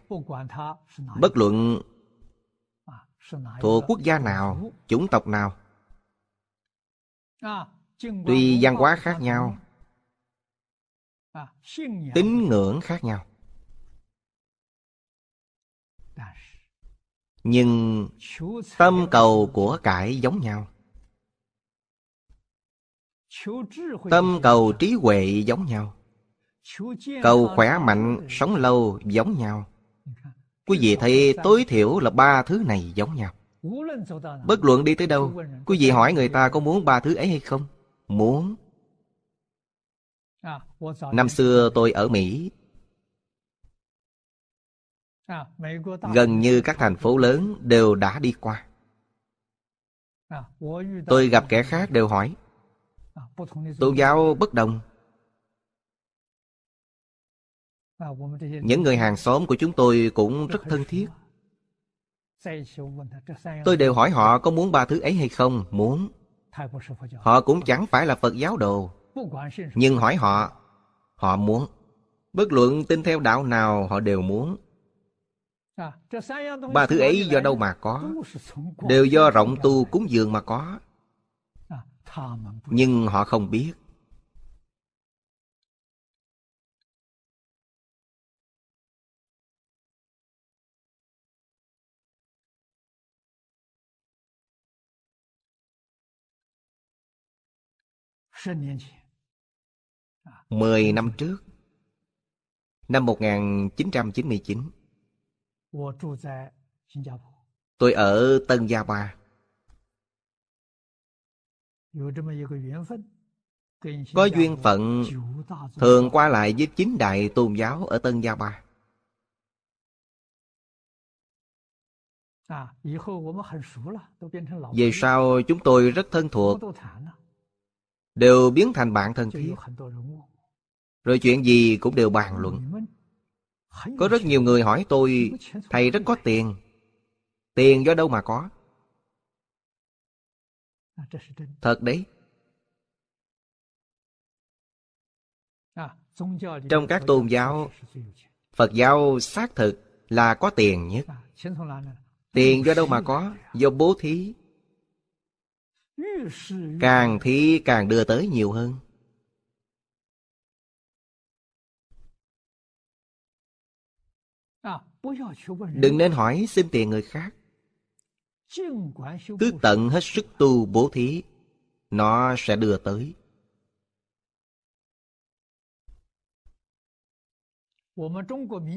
bất luận thuộc quốc gia nào chủng tộc nào tuy văn hóa khác nhau tín ngưỡng khác nhau nhưng tâm cầu của cải giống nhau tâm cầu trí huệ giống nhau Cầu khỏe mạnh, sống lâu giống nhau. Quý vị thấy tối thiểu là ba thứ này giống nhau. Bất luận đi tới đâu, quý vị hỏi người ta có muốn ba thứ ấy hay không? Muốn. Năm xưa tôi ở Mỹ. Gần như các thành phố lớn đều đã đi qua. Tôi gặp kẻ khác đều hỏi Tôn giáo bất đồng những người hàng xóm của chúng tôi cũng rất thân thiết tôi đều hỏi họ có muốn ba thứ ấy hay không muốn họ cũng chẳng phải là phật giáo đồ nhưng hỏi họ họ muốn bất luận tin theo đạo nào họ đều muốn ba thứ ấy do đâu mà có đều do rộng tu cúng dường mà có nhưng họ không biết À. Mười năm trước, năm 1999, tôi ở Tân Gia Ba. Có duyên phận thường qua lại với chín đại tôn giáo ở Tân Gia Ba. À, Về sau chúng tôi rất thân thuộc đều biến thành bạn thân thiết rồi chuyện gì cũng đều bàn luận có rất nhiều người hỏi tôi thầy rất có tiền tiền do đâu mà có à, thật đấy à, trong các tôn giáo phật giáo xác thực là có tiền nhất à, tiền do đâu mà có [LAUGHS] do bố thí Càng thí càng đưa tới nhiều hơn Đừng nên hỏi xin tiền người khác Cứ tận hết sức tu bố thí Nó sẽ đưa tới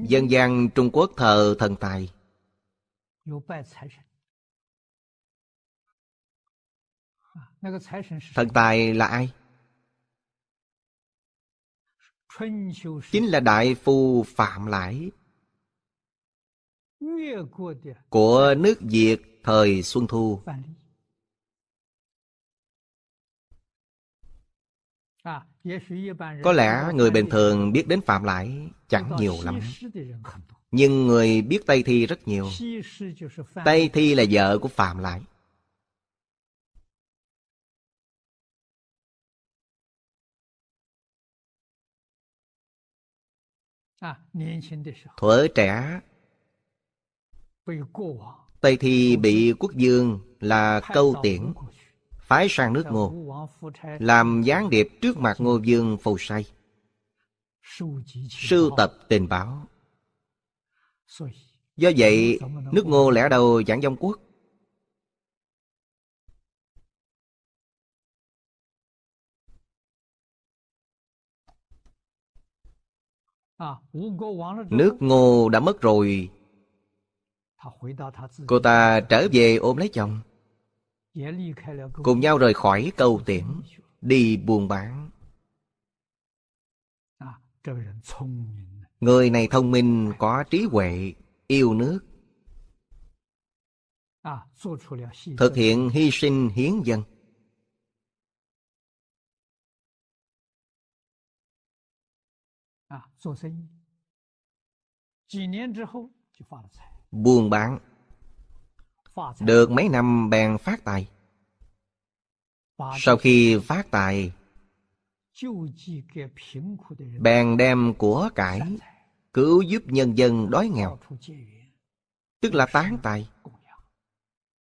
Dân gian Trung Quốc thờ thần tài thần tài là ai chính là đại phu phạm lãi của nước việt thời xuân thu có lẽ người bình thường biết đến phạm lãi chẳng nhiều lắm nhưng người biết tây thi rất nhiều tây thi là vợ của phạm lãi thuở trẻ tây thì bị quốc dương là câu tiễn phái sang nước ngô làm gián điệp trước mặt ngô dương phù say sưu tập tình báo do vậy nước ngô lẽ đầu giảng dông quốc Ờ, nước ngô đã mất rồi Cô ta trở về ôm lấy chồng Cùng nhau rời khỏi câu tiễn Đi buôn bán Người này thông minh có trí huệ Yêu nước Thực hiện hy sinh hiến dân buôn bán được mấy năm bèn phát tài sau khi phát tài bèn đem của cải cứu giúp nhân dân đói nghèo tức là tán tài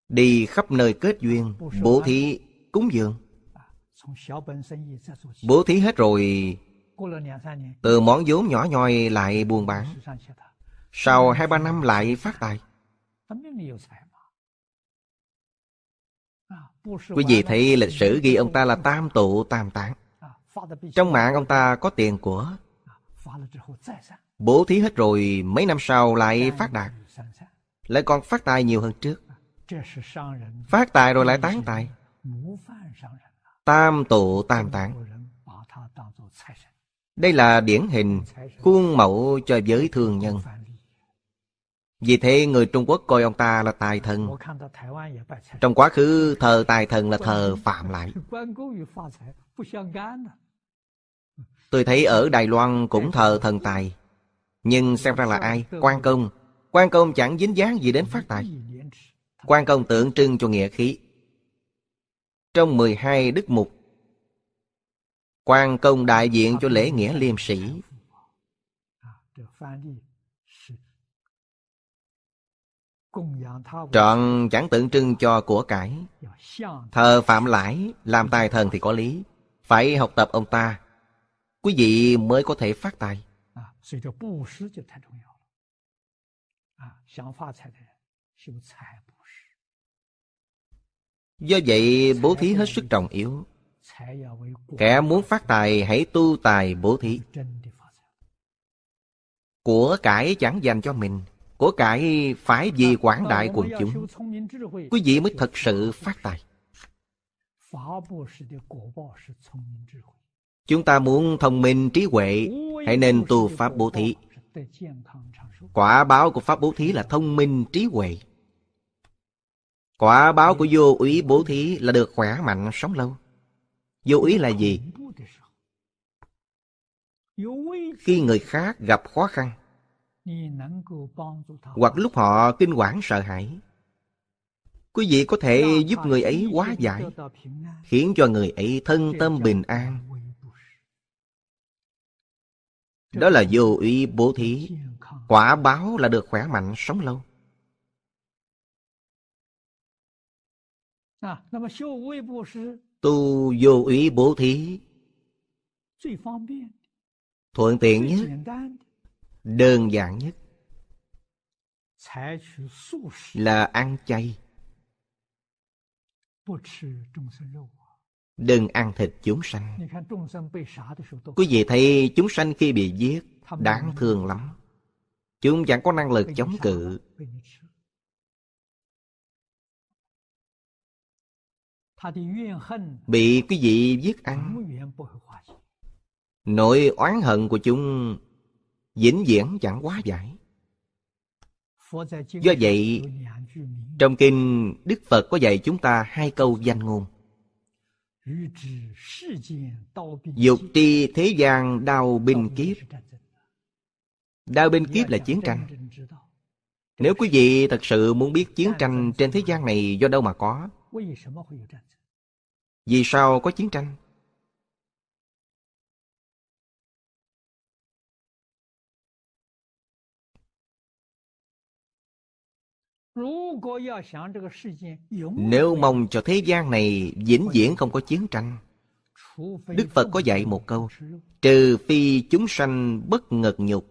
đi khắp nơi kết duyên bố thí cúng dường à, bố thí hết rồi từ món vốn nhỏ nhoi lại buôn bán Sau hai ba năm lại phát tài à, Quý vị thấy lịch sử ghi ông ta là tam tụ tam tán à, Trong mạng ông ta có tiền của à, Bố thí hết rồi mấy năm sau lại phát đạt Lại còn phát tài nhiều hơn trước Phát tài rồi lại tán tài Tam tụ tam tán đây là điển hình, khuôn mẫu cho giới thường nhân. Vì thế người Trung Quốc coi ông ta là tài thần. Trong quá khứ thờ tài thần là thờ phạm lại. Tôi thấy ở Đài Loan cũng thờ thần tài. Nhưng xem ra là ai? Quan công. Quan công chẳng dính dáng gì đến phát tài. Quan công tượng trưng cho nghĩa khí. Trong 12 đức mục quan công đại diện cho lễ nghĩa liêm sĩ Trọn chẳng tượng trưng cho của cải Thờ phạm lãi Làm tài thần thì có lý Phải học tập ông ta Quý vị mới có thể phát tài Do vậy bố thí hết sức trọng yếu Kẻ muốn phát tài hãy tu tài bố thí Của cải chẳng dành cho mình Của cải phải vì quảng đại quần chúng Quý vị mới thật sự phát tài Chúng ta muốn thông minh trí huệ Hãy nên tu Pháp Bố Thí Quả báo của Pháp Bố Thí là thông minh trí huệ Quả báo của vô úy Bố Thí là được khỏe mạnh sống lâu Vô ý là gì? Khi người khác gặp khó khăn hoặc lúc họ kinh quản sợ hãi quý vị có thể giúp người ấy hóa giải khiến cho người ấy thân tâm bình an đó là vô ý bố thí quả báo là được khỏe mạnh sống lâu à, tu vô ý bố thí thuận tiện nhất đơn giản nhất là ăn chay đừng ăn thịt chúng sanh quý vị thấy chúng sanh khi bị giết đáng thương lắm chúng chẳng có năng lực chống cự bị cái gì giết ăn nỗi oán hận của chúng vĩnh viễn chẳng quá giải do vậy trong kinh đức phật có dạy chúng ta hai câu danh ngôn dục tri thế gian đau binh kiếp đau binh kiếp là chiến tranh nếu quý vị thật sự muốn biết chiến tranh trên thế gian này do đâu mà có vì sao có chiến tranh? Nếu mong cho thế gian này vĩnh viễn không có chiến tranh Đức Phật có dạy một câu Trừ phi chúng sanh bất ngật nhục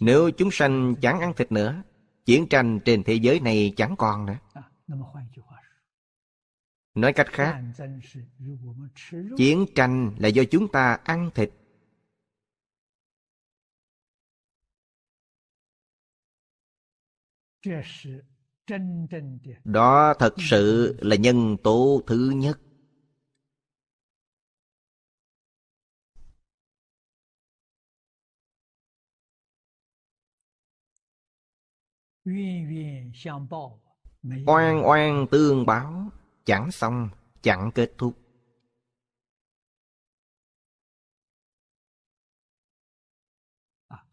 Nếu chúng sanh chẳng ăn thịt nữa chiến tranh trên thế giới này chẳng còn nữa nói cách khác chiến tranh là do chúng ta ăn thịt đó thật sự là nhân tố thứ nhất Oan oan tương báo, chẳng xong, chẳng kết thúc. À,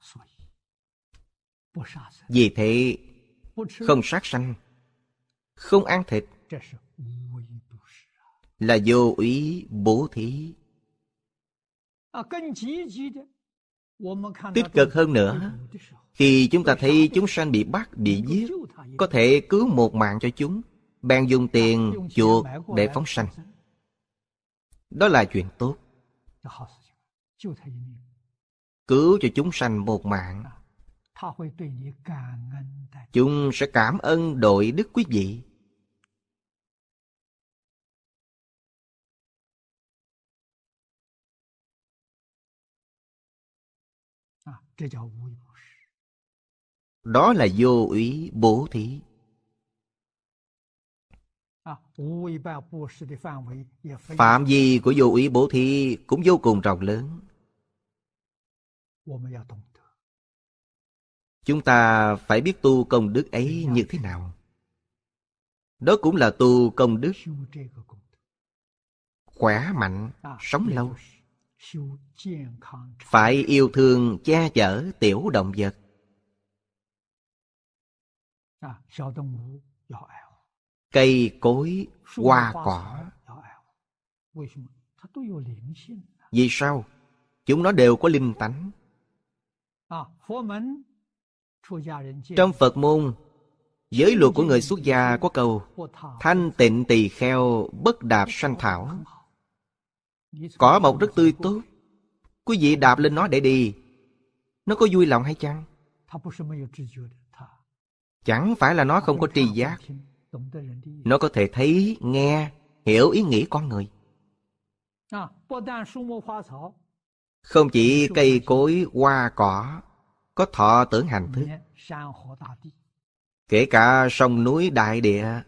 Vì thế, không sát sanh, không ăn thịt, là vô ý bố thí. À, tích cực hơn nữa khi chúng ta thấy chúng sanh bị bắt bị giết có thể cứu một mạng cho chúng bèn dùng tiền chuộc để phóng sanh đó là chuyện tốt cứu cho chúng sanh một mạng chúng sẽ cảm ơn đội đức quý vị Đó là vô ý bố thí. Phạm vi của vô ý bố thí cũng vô cùng rộng lớn. Chúng ta phải biết tu công đức ấy như thế nào. Đó cũng là tu công đức khỏe mạnh, à, sống lâu phải yêu thương che chở tiểu động vật à, cây cối hoa cỏ vì sao chúng nó đều có linh tánh à, trong phật môn giới luật của người xuất gia có câu thanh tịnh tỳ kheo bất đạp sanh thảo Cỏ mọc rất tươi tốt Quý vị đạp lên nó để đi Nó có vui lòng hay chăng? Chẳng phải là nó không có tri giác Nó có thể thấy, nghe, hiểu ý nghĩ con người Không chỉ cây cối, hoa cỏ Có thọ tưởng hành thức Kể cả sông núi đại địa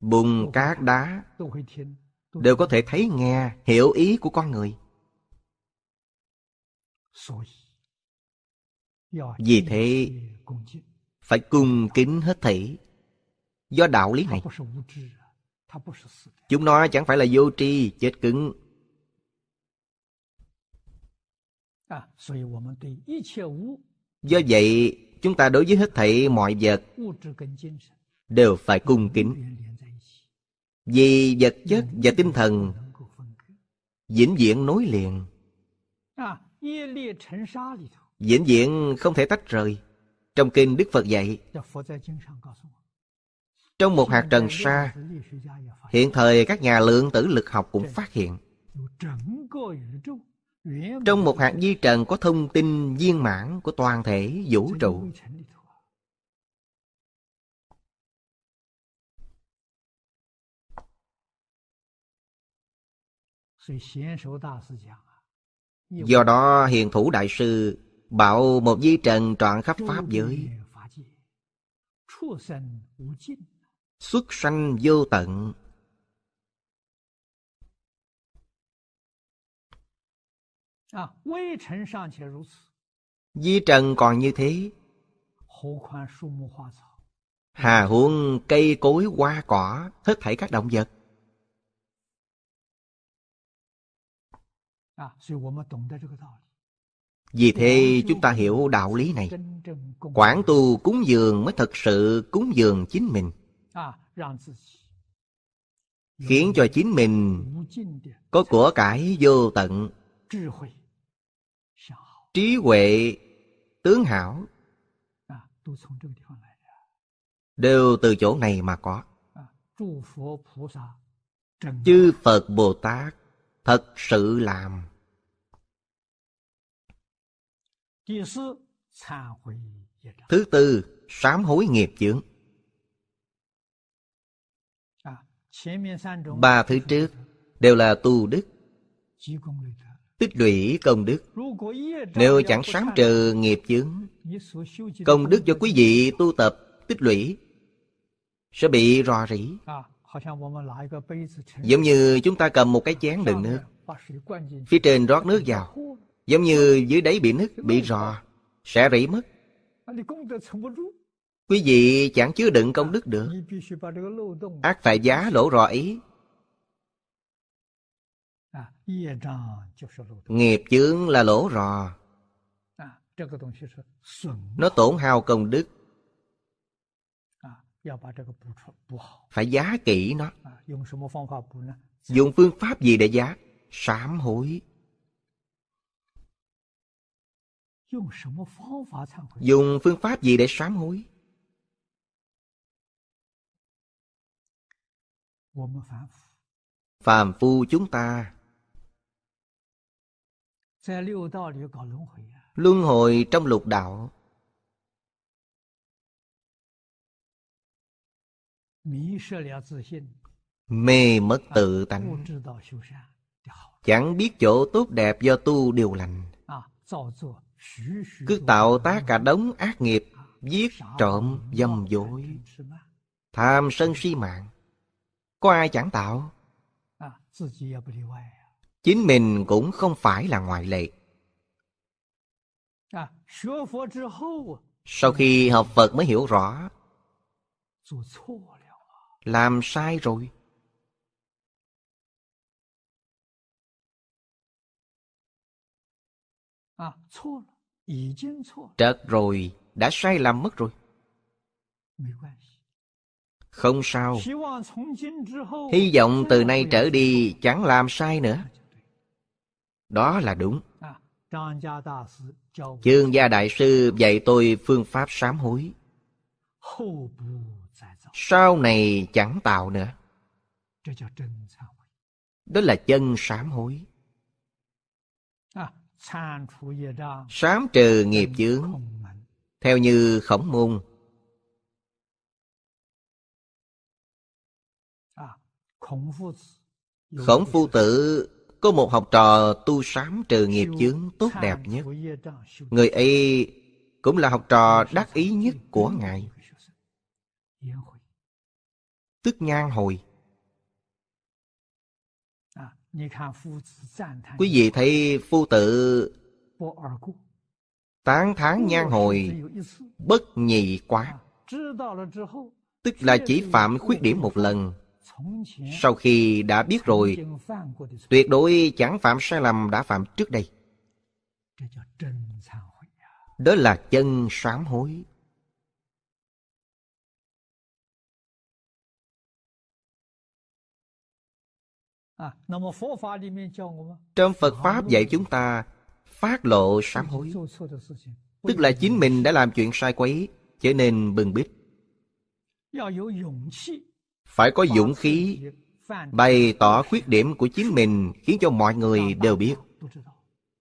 bùn cát đá đều có thể thấy nghe hiểu ý của con người vì thế phải cung kính hết thảy do đạo lý này chúng nó chẳng phải là vô tri chết cứng do vậy chúng ta đối với hết thảy mọi vật đều phải cung kính vì vật chất và tinh thần vĩnh viễn nối liền vĩnh viễn không thể tách rời trong kinh đức phật dạy trong một hạt trần sa hiện thời các nhà lượng tử lực học cũng phát hiện trong một hạt di trần có thông tin viên mãn của toàn thể vũ trụ Do đó hiền thủ đại sư bảo một di trần trọn khắp pháp giới Xuất sanh vô tận Di trần còn như thế Hà huống cây cối hoa cỏ Hết thảy các động vật À, Vì thế chúng ta hiểu đạo lý này Quảng tu cúng dường mới thật sự cúng dường chính mình à, Khiến cho chính mình có của cải vô tận Trí huệ tướng hảo à, Đều từ chỗ này mà có Chư Phật Bồ Tát thật sự làm thứ tư sám hối nghiệp chướng à, ba thứ trước đều là tu đức tích lũy công đức nếu chẳng sám trừ nghiệp chướng công đức cho quý vị tu tập tích lũy sẽ bị rò rỉ à, Giống như chúng ta cầm một cái chén đựng nước Phía trên rót nước vào Giống như dưới đáy bị nứt, bị rò Sẽ rỉ mất Quý vị chẳng chứa đựng công đức được Ác phải giá lỗ rò ý Nghiệp chướng là lỗ rò Nó tổn hao công đức phải giá kỹ nó. Dùng phương pháp gì để giá? Sám hối. Dùng phương pháp gì để sám hối? Phàm phu chúng ta Luân hồi trong lục đạo mê mất tự tánh chẳng biết chỗ tốt đẹp do tu điều lành cứ tạo tác cả đống ác nghiệp giết trộm dâm dối tham sân si mạng có ai chẳng tạo chính mình cũng không phải là ngoại lệ sau khi học phật mới hiểu rõ làm sai rồi. À, Trật rồi, đã sai lầm mất rồi. Không sao. Hy vọng từ nay trở đi chẳng làm sai nữa. Đó là đúng. À, Chương gia đại sư dạy tôi phương pháp sám hối sau này chẳng tạo nữa đó là chân sám hối à, sám trừ nghiệp chướng theo như khổng môn à, khổng phu tử có một học trò tu sám trừ nghiệp chướng tốt đẹp nhất người ấy cũng là học trò đắc ý nhất của ngài tức nhan hồi quý vị thấy phu tự tán tháng nhan hồi bất nhị quá tức là chỉ phạm khuyết điểm một lần sau khi đã biết rồi tuyệt đối chẳng phạm sai lầm đã phạm trước đây đó là chân sám hối À, trong phật pháp dạy chúng ta phát lộ sám hối tức là chính mình đã làm chuyện sai quấy trở nên bừng bít phải có dũng khí bày tỏ khuyết điểm của chính mình khiến cho mọi người đều biết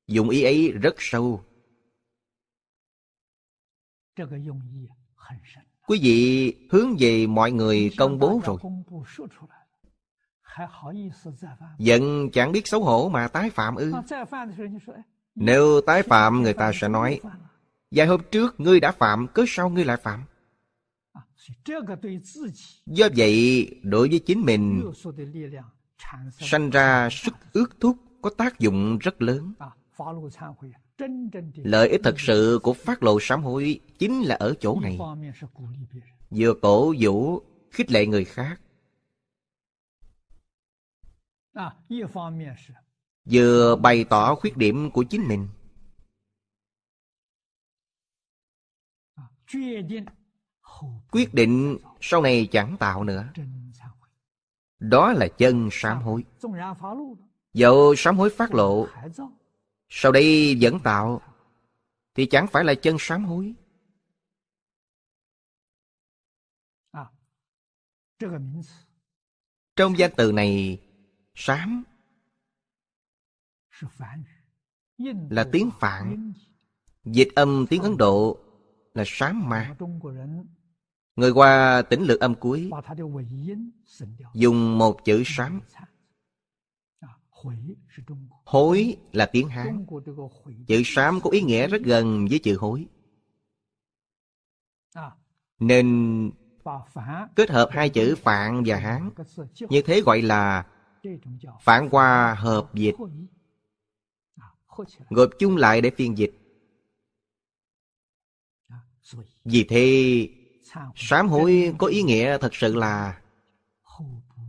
dụng ý ấy rất sâu quý vị hướng về mọi người công bố rồi Giận chẳng biết xấu hổ mà tái phạm ư Nếu tái phạm người ta sẽ nói Vài hôm trước ngươi đã phạm cứ sau ngươi lại phạm Do vậy đối với chính mình Sanh ra sức ước thúc Có tác dụng rất lớn Lợi ích thật sự của phát lộ sám hối Chính là ở chỗ này Vừa cổ vũ khích lệ người khác vừa bày tỏ khuyết điểm của chính mình quyết định sau này chẳng tạo nữa đó là chân sám hối dẫu sám hối phát lộ sau đây vẫn tạo thì chẳng phải là chân sám hối trong danh từ này sám là tiếng phạn dịch âm tiếng ấn độ là sám ma người qua tỉnh lược âm cuối dùng một chữ sám hối là tiếng hán chữ sám có ý nghĩa rất gần với chữ hối nên kết hợp hai chữ phạn và hán như thế gọi là Phản qua hợp dịch Gộp chung lại để phiên dịch Vì thế Sám hối có ý nghĩa thật sự là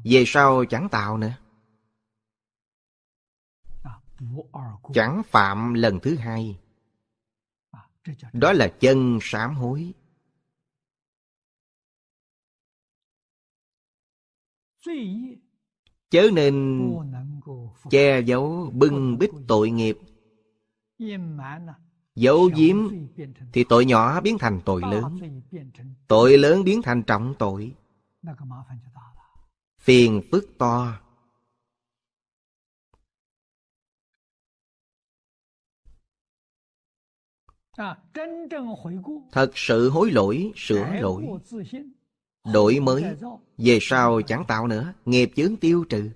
Về sau chẳng tạo nữa Chẳng phạm lần thứ hai Đó là chân sám hối chớ nên che giấu bưng bít tội nghiệp giấu giếm thì tội nhỏ biến thành tội lớn tội lớn biến thành trọng tội phiền phức to thật sự hối lỗi sửa lỗi đổi mới về sau chẳng tạo nữa nghiệp chướng tiêu trừ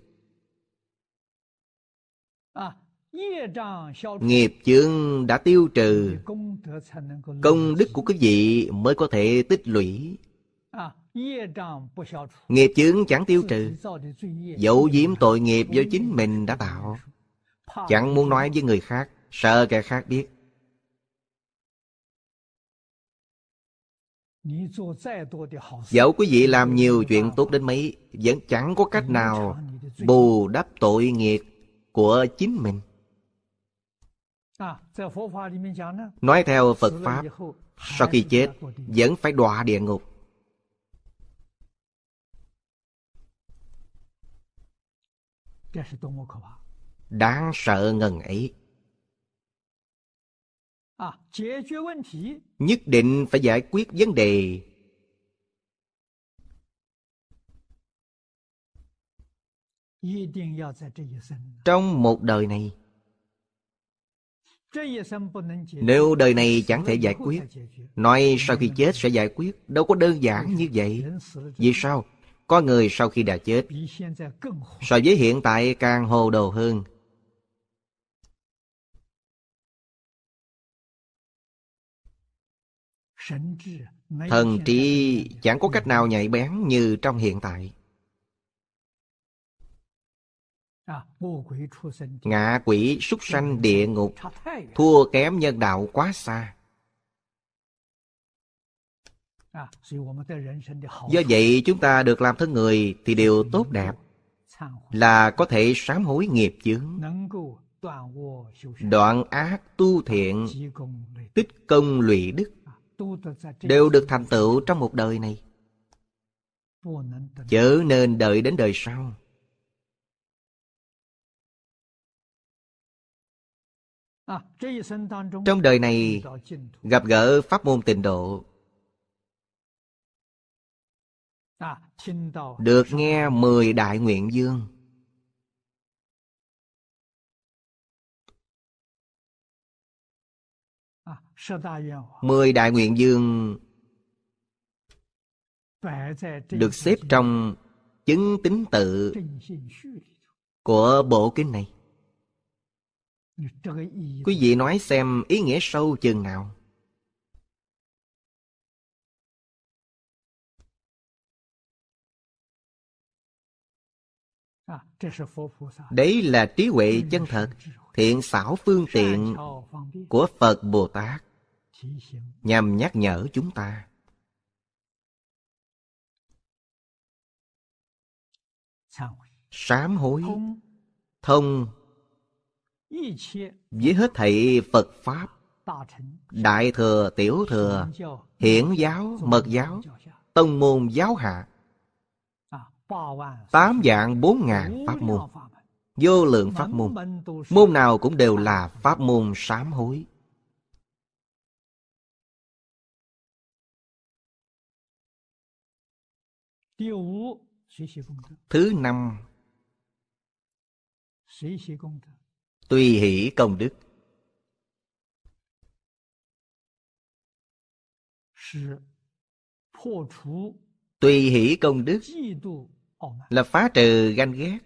nghiệp chướng đã tiêu trừ công đức của cái vị mới có thể tích lũy nghiệp chướng chẳng tiêu trừ dẫu diễm tội nghiệp do chính mình đã tạo chẳng muốn nói với người khác sợ kẻ khác biết Dẫu quý vị làm nhiều chuyện tốt đến mấy Vẫn chẳng có cách nào bù đắp tội nghiệp của chính mình Nói theo Phật Pháp Sau khi chết vẫn phải đọa địa ngục Đáng sợ ngần ấy nhất định phải giải quyết vấn đề trong một đời này nếu đời này chẳng thể giải quyết nói sau khi chết sẽ giải quyết đâu có đơn giản như vậy vì sao có người sau khi đã chết so với hiện tại càng hồ đồ hơn Thần trí chẳng có cách nào nhạy bén như trong hiện tại. À, Ngạ quỷ súc sanh địa ngục Thua kém nhân đạo quá xa à, Do vậy chúng ta được làm thân người Thì đều tốt đẹp Là có thể sám hối nghiệp chướng Đoạn ác tu thiện Tích công lụy đức đều được thành tựu trong một đời này chớ nên đợi đến đời sau trong đời này gặp gỡ pháp môn tịnh độ à, được nghe mười đại nguyện dương Mười đại nguyện dương được xếp trong chứng tính tự của bộ kinh này. Quý vị nói xem ý nghĩa sâu chừng nào. À, Đấy là trí huệ chân thật, thiện xảo phương tiện của Phật Bồ Tát nhằm nhắc nhở chúng ta sám hối thông với hết thảy phật pháp đại thừa tiểu thừa hiển giáo mật giáo tông môn giáo hạ tám dạng bốn ngàn pháp môn vô lượng pháp môn môn nào cũng đều là pháp môn sám hối Thứ năm Tùy hỷ công đức Tùy hỷ công đức là phá trừ ganh ghét,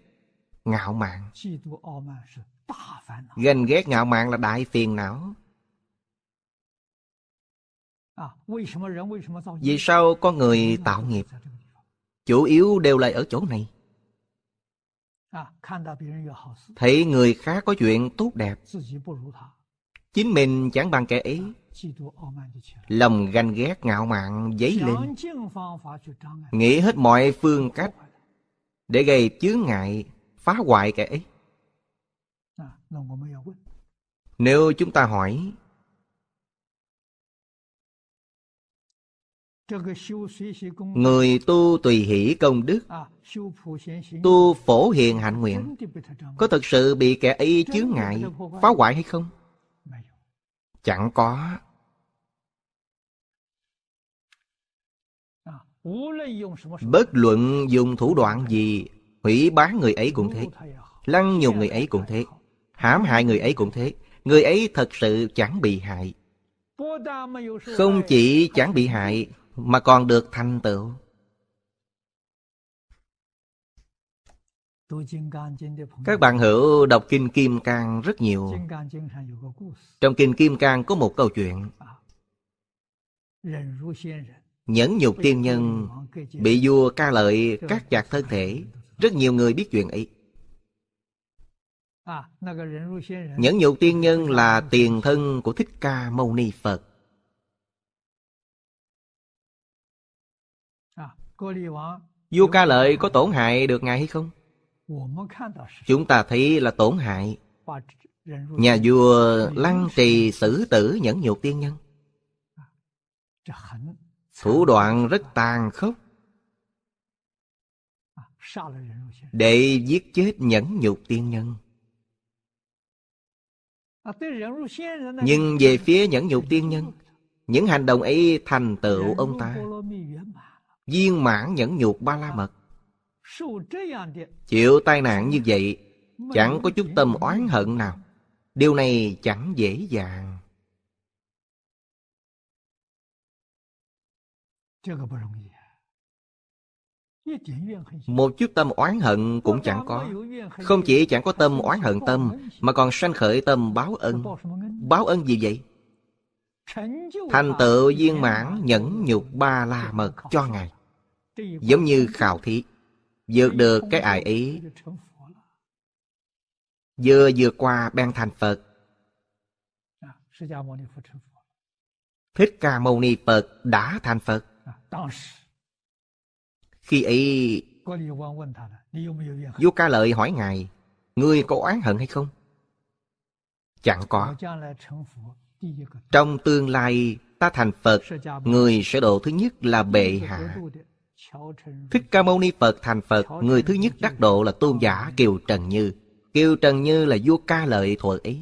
ngạo mạn. Ganh ghét ngạo mạn là đại phiền não. Vì sao con người tạo nghiệp chủ yếu đều lại ở chỗ này à, thấy người khác có chuyện tốt đẹp chính mình chẳng bằng kẻ ấy à, lòng ganh ghét ngạo mạn dấy lên à. nghĩ hết mọi phương cách để gây chướng ngại phá hoại kẻ ấy nếu chúng ta hỏi Người tu tùy hỷ công đức Tu phổ hiền hạnh nguyện Có thực sự bị kẻ ấy chướng ngại Phá hoại hay không? Chẳng có à, Bất luận dùng thủ đoạn gì Hủy bán người ấy cũng thế à. Lăng nhục người ấy cũng thế hãm hại người ấy cũng thế Người ấy thật sự chẳng bị hại Không chỉ chẳng bị hại mà còn được thành tựu các bạn hữu đọc kinh kim cang rất nhiều trong kinh kim cang có một câu chuyện à. nhẫn nhục tiên nhân bị vua ca lợi cắt chặt thân thể rất nhiều người biết chuyện ấy à, nhẫn nhục tiên nhân là tiền thân của thích ca mâu ni phật Vua ca lợi có tổn hại được ngài hay không? Chúng ta thấy là tổn hại Nhà vua lăng trì xử tử nhẫn nhục tiên nhân Thủ đoạn rất tàn khốc Để giết chết nhẫn nhục tiên nhân Nhưng về phía nhẫn nhục tiên nhân Những hành động ấy thành tựu ông ta viên mãn nhẫn nhục ba la mật chịu tai nạn như vậy chẳng có chút tâm oán hận nào điều này chẳng dễ dàng à. một chút tâm oán hận cũng chẳng có Không chỉ chẳng có tâm oán hận tâm Mà còn sanh khởi tâm báo ân Báo ân gì vậy? Thành tựu viên mãn nhẫn nhục ba la mật cho Ngài giống như khảo thí vượt được cái ải ấy vừa vượt qua ben thành phật thích ca mâu ni phật đã thành phật khi ấy vua ca lợi hỏi ngài ngươi có oán hận hay không chẳng có trong tương lai ta thành phật người sẽ độ thứ nhất là bệ hạ Thích Ca Mâu Ni Phật thành Phật Người thứ nhất đắc độ là tôn giả Kiều Trần Như Kiều Trần Như là vua ca lợi thuở ý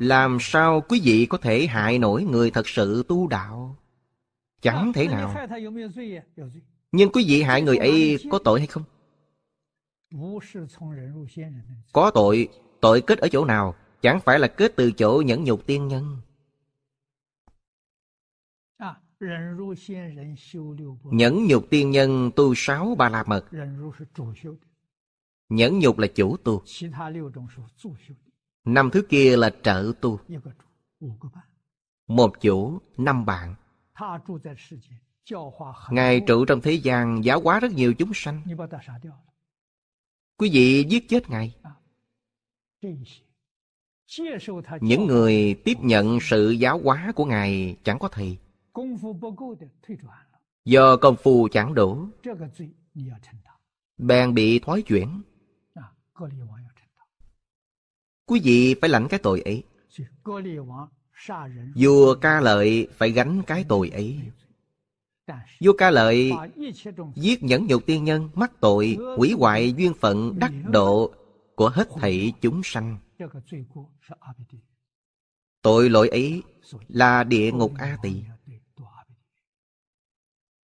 Làm sao quý vị có thể hại nổi người thật sự tu đạo Chẳng thể nào Nhưng quý vị hại người ấy có tội hay không Có tội Tội kết ở chỗ nào Chẳng phải là kết từ chỗ nhẫn nhục tiên nhân Nhẫn nhục tiên nhân tu sáu ba la mật Nhẫn nhục là chủ tu Năm thứ kia là trợ tu Một chủ, năm bạn Ngài trụ trong thế gian giáo hóa rất nhiều chúng sanh Quý vị giết chết Ngài Những người tiếp nhận sự giáo hóa của Ngài chẳng có thầy do công phu chẳng đủ bèn bị thoái chuyển quý vị phải lãnh cái tội ấy vua ca lợi phải gánh cái tội ấy vua ca lợi giết nhẫn nhục tiên nhân mắc tội hủy hoại duyên phận đắc độ của hết thảy chúng sanh tội lỗi ấy là địa ngục a tỳ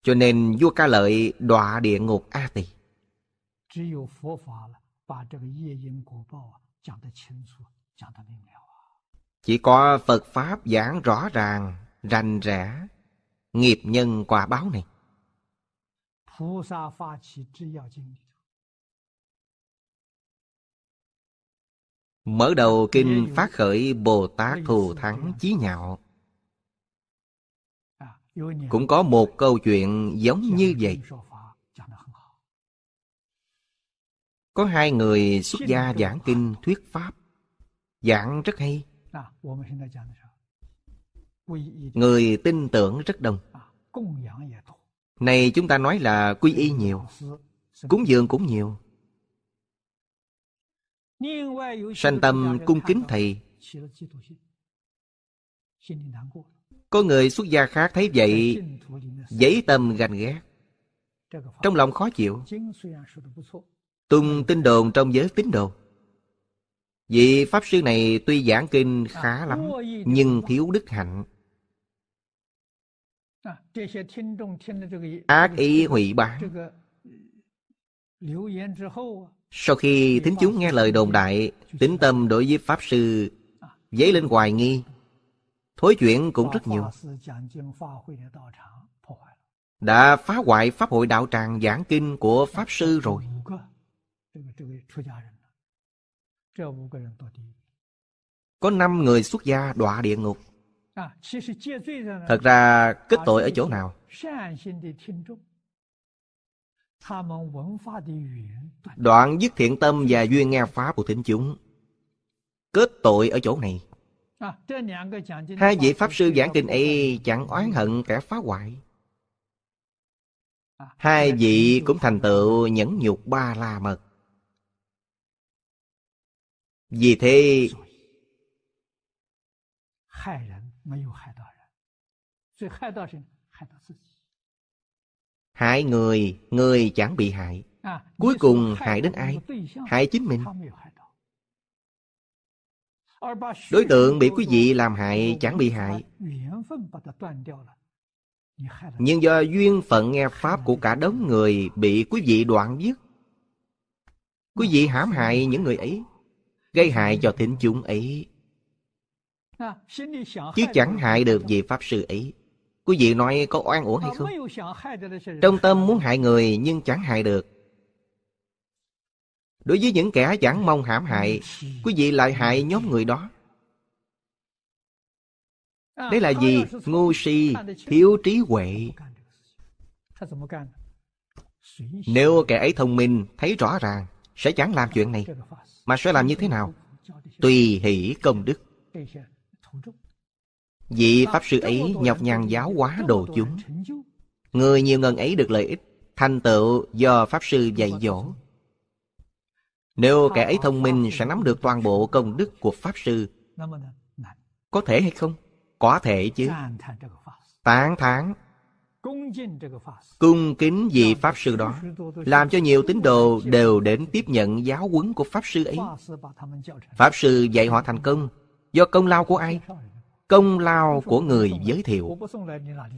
cho nên vua ca lợi đọa địa ngục A Tỳ. À, à. Chỉ có Phật Pháp giảng rõ ràng, rành rẽ, nghiệp nhân quả báo này. Mở đầu kinh phát khởi Bồ Tát Thù Thắng Chí Nhạo cũng có một câu chuyện giống như vậy có hai người xuất gia giảng kinh thuyết pháp giảng rất hay người tin tưởng rất đông này chúng ta nói là quy y nhiều cúng dường cũng nhiều sanh tâm cung kính thầy có người xuất gia khác thấy vậy Giấy tâm ganh ghét Trong lòng khó chịu Tung tin đồn trong giới tín đồ. Vị Pháp Sư này tuy giảng kinh khá lắm Nhưng thiếu đức hạnh Ác ý hủy bán Sau khi thính chúng nghe lời đồn đại Tính tâm đối với Pháp Sư Dấy lên hoài nghi thối chuyện cũng rất nhiều đã phá hoại pháp hội đạo tràng giảng kinh của pháp sư rồi có năm người xuất gia đọa địa ngục thật ra kết tội ở chỗ nào đoạn dứt thiện tâm và duyên nghe pháp của thính chúng kết tội ở chỗ này Hai vị Pháp Sư giảng kinh ấy chẳng oán hận kẻ phá hoại. Hai vị cũng thành tựu nhẫn nhục ba la mật. Vì thế, hại người, người chẳng bị hại. Cuối cùng hại đến ai? Hại chính mình đối tượng bị quý vị làm hại chẳng bị hại nhưng do duyên phận nghe pháp của cả đống người bị quý vị đoạn dứt quý vị hãm hại những người ấy gây hại cho thính chúng ấy chứ chẳng hại được gì pháp sư ấy quý vị nói có oan uổng hay không trong tâm muốn hại người nhưng chẳng hại được Đối với những kẻ chẳng mong hãm hại, quý vị lại hại nhóm người đó. Đây là gì? Ngu si, thiếu trí huệ. Nếu kẻ ấy thông minh, thấy rõ ràng, sẽ chẳng làm chuyện này. Mà sẽ làm như thế nào? Tùy hỷ công đức. Vị Pháp Sư ấy nhọc nhằn giáo hóa đồ chúng. Người nhiều ngần ấy được lợi ích, thành tựu do Pháp Sư dạy dỗ. Nếu kẻ ấy thông minh sẽ nắm được toàn bộ công đức của Pháp Sư Có thể hay không? Có thể chứ Tán thán Cung kính vị Pháp Sư đó Làm cho nhiều tín đồ đều đến tiếp nhận giáo huấn của Pháp Sư ấy Pháp Sư dạy họ thành công Do công lao của ai? Công lao của người giới thiệu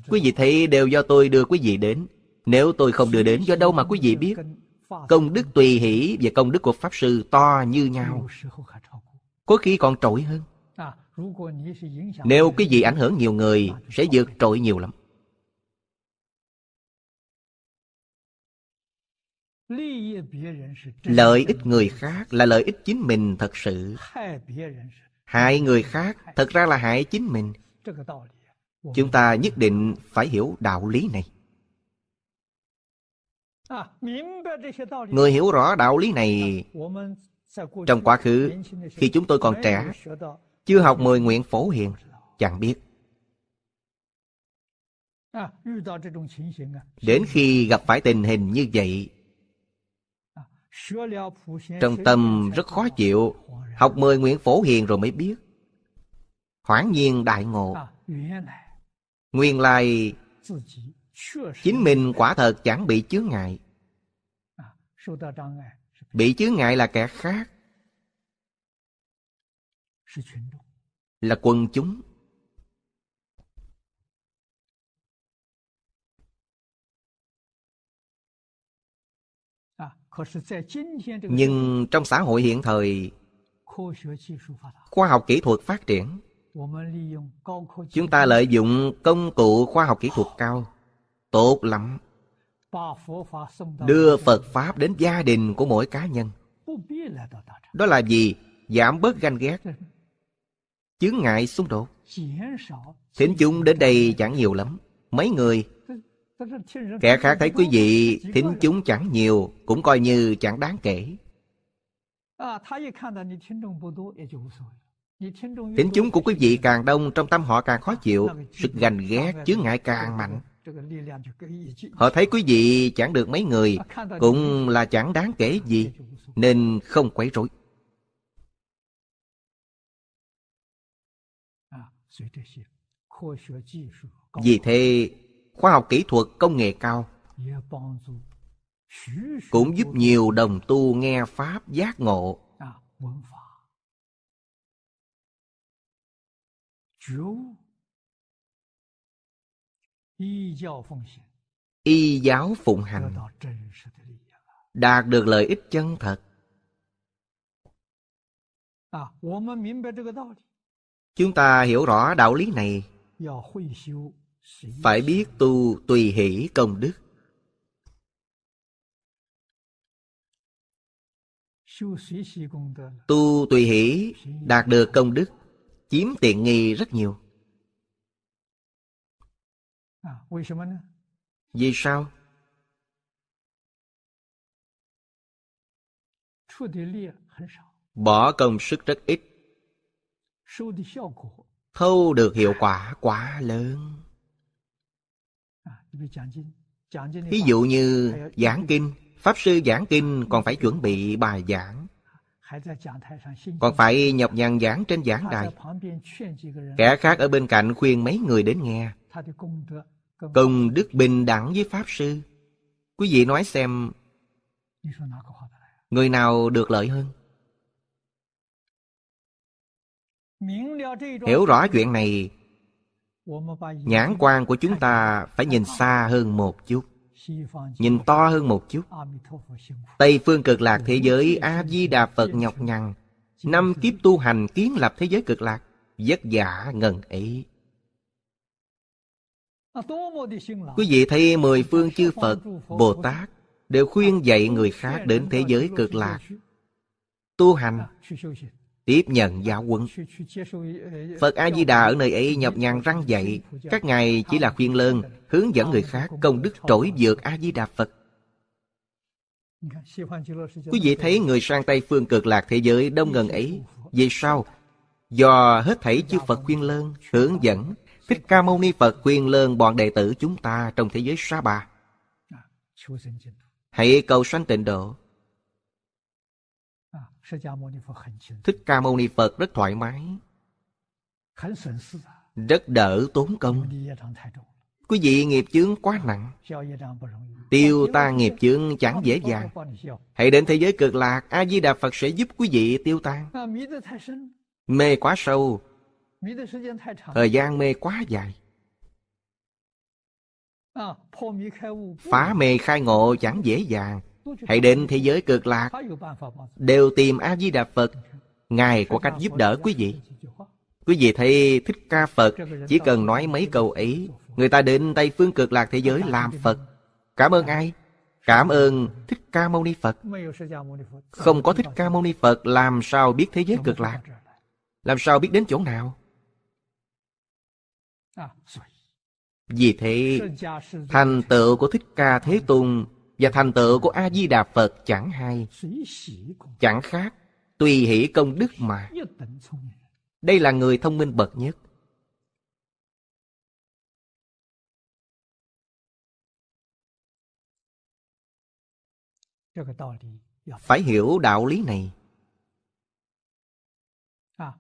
Quý vị thấy đều do tôi đưa quý vị đến Nếu tôi không đưa đến do đâu mà quý vị biết Công đức tùy hỷ và công đức của Pháp Sư to như nhau Có khi còn trội hơn Nếu cái gì ảnh hưởng nhiều người Sẽ vượt trội nhiều lắm Lợi ích người khác là lợi ích chính mình thật sự Hại người khác thật ra là hại chính mình Chúng ta nhất định phải hiểu đạo lý này Người hiểu rõ đạo lý này trong quá khứ, khi chúng tôi còn trẻ, chưa học mười nguyện phổ hiền, chẳng biết. Đến khi gặp phải tình hình như vậy, trong tâm rất khó chịu, học mười nguyện phổ hiền rồi mới biết. Hoảng nhiên đại ngộ. À, Nguyên lai chính mình quả thật chẳng bị chướng ngại bị chướng ngại là kẻ khác là quần chúng nhưng trong xã hội hiện thời khoa học kỹ thuật phát triển chúng ta lợi dụng công cụ khoa học kỹ thuật cao tốt lắm đưa phật pháp đến gia đình của mỗi cá nhân đó là gì giảm bớt ganh ghét chướng ngại xung đột thỉnh chúng đến đây chẳng nhiều lắm mấy người kẻ khác thấy quý vị thỉnh chúng chẳng nhiều cũng coi như chẳng đáng kể thỉnh chúng của quý vị càng đông trong tâm họ càng khó chịu sự gành ghét chướng ngại càng mạnh Họ thấy quý vị chẳng được mấy người Cũng là chẳng đáng kể gì Nên không quấy rối à, Vì thế khoa học kỹ thuật công nghệ cao cũng giúp nhiều đồng tu nghe pháp giác ngộ à, y giáo phụng hành đạt được lợi ích chân thật chúng ta hiểu rõ đạo lý này phải biết tu tùy hỷ công đức tu tùy hỷ đạt được công đức chiếm tiện nghi rất nhiều À, vì sao? Bỏ công sức rất ít. Thâu được hiệu quả quá lớn. À, Ví dụ như giảng kinh, Pháp sư giảng kinh còn phải chuẩn bị bài giảng. Còn phải nhọc nhằn giảng trên giảng đài. Kẻ khác ở bên cạnh khuyên mấy người đến nghe công đức bình đẳng với pháp sư quý vị nói xem người nào được lợi hơn hiểu rõ chuyện này nhãn quan của chúng ta phải nhìn xa hơn một chút nhìn to hơn một chút tây phương cực lạc thế giới a di đà phật nhọc nhằn năm kiếp tu hành kiến lập thế giới cực lạc vất giả ngần ấy Quý vị thấy mười phương chư Phật, Bồ Tát đều khuyên dạy người khác đến thế giới cực lạc. Tu hành, tiếp nhận giáo quân. Phật A-di-đà ở nơi ấy nhập nhằn răng dạy, các ngài chỉ là khuyên lơn, hướng dẫn người khác công đức trỗi vượt A-di-đà Phật. Quý vị thấy người sang Tây phương cực lạc thế giới đông ngần ấy, vì sao? Do hết thảy chư Phật khuyên lơn, hướng dẫn, Thích Ca Mâu Ni Phật khuyên lơn bọn đệ tử chúng ta trong thế giới Sa Bà. À, Hãy cầu sanh tịnh độ. À, Thích Ca Mâu Ni Phật rất thoải mái. Rất đỡ tốn công. Quý vị nghiệp chướng quá nặng. Tiêu ta nghiệp chướng chẳng dễ dàng. Hãy đến thế giới cực lạc, A-di-đà Phật sẽ giúp quý vị tiêu tan. Mê quá sâu, Thời gian mê quá dài. Phá mê khai ngộ chẳng dễ dàng. Hãy đến thế giới cực lạc, đều tìm A-di-đà Phật. Ngài có cách giúp đỡ quý vị. Quý vị thấy Thích Ca Phật chỉ cần nói mấy câu ấy, người ta đến Tây Phương cực lạc thế giới làm Phật. Cảm ơn ai? Cảm ơn Thích Ca Mâu Ni Phật. Không có Thích Ca Mâu Ni Phật làm sao biết thế giới cực lạc? Làm sao biết đến chỗ nào? À, Vì thế, thành tựu của Thích Ca Thế Tôn và thành tựu của A-di-đà Phật chẳng hay, chẳng khác, tùy hỷ công đức mà. Đây là người thông minh bậc nhất. Phải hiểu đạo lý này À,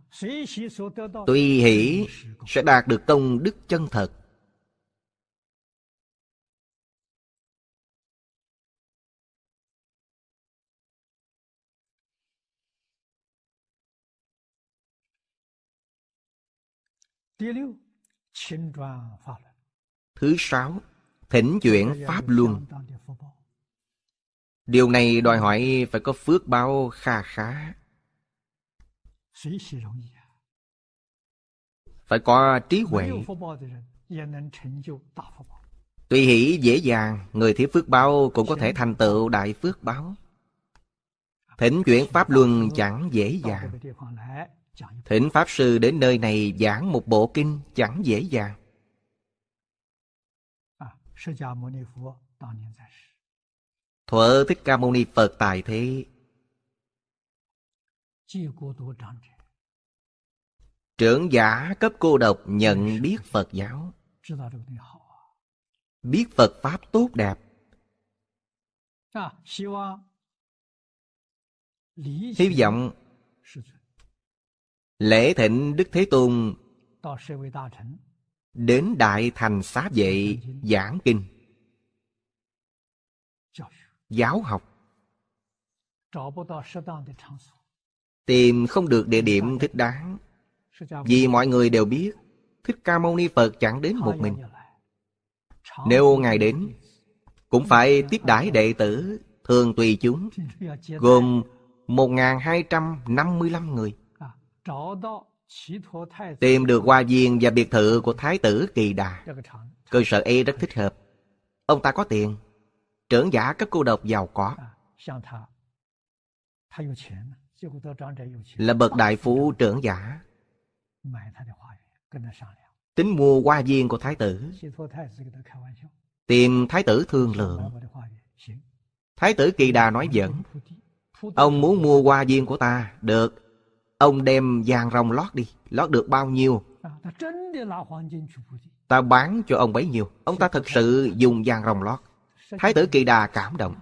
tùy hỷ sẽ đạt được công đức chân thật thứ sáu thỉnh chuyển pháp luân điều này đòi hỏi phải có phước báo kha khá, khá phải có trí huệ tùy hỷ dễ dàng người thiếu phước báo cũng có thể thành tựu đại phước báo thỉnh chuyển pháp luân chẳng dễ dàng thỉnh pháp sư đến nơi này giảng một bộ kinh chẳng dễ dàng à, thuở thích ca mâu ni phật tài thế Trưởng giả cấp cô độc nhận biết Phật giáo Biết Phật Pháp tốt đẹp Hy vọng Lễ thịnh Đức Thế Tôn Đến Đại Thành Xá Vệ giảng kinh Giáo học Tìm không được địa điểm thích đáng Vì mọi người đều biết Thích Ca Mâu Ni Phật chẳng đến một mình Nếu Ngài đến Cũng phải tiếp đãi đệ tử Thường tùy chúng Gồm một hai trăm năm mươi lăm người Tìm được hoa viên và biệt thự của Thái tử Kỳ Đà Cơ sở ấy rất thích hợp Ông ta có tiền Trưởng giả các cô độc giàu có là bậc đại phú trưởng giả tính mua hoa viên của thái tử tìm thái tử thương lượng thái tử kỳ đà nói giỡn ông muốn mua hoa viên của ta được ông đem vàng rồng lót đi lót được bao nhiêu ta bán cho ông bấy nhiêu ông ta thật sự dùng vàng rồng lót thái tử kỳ đà cảm động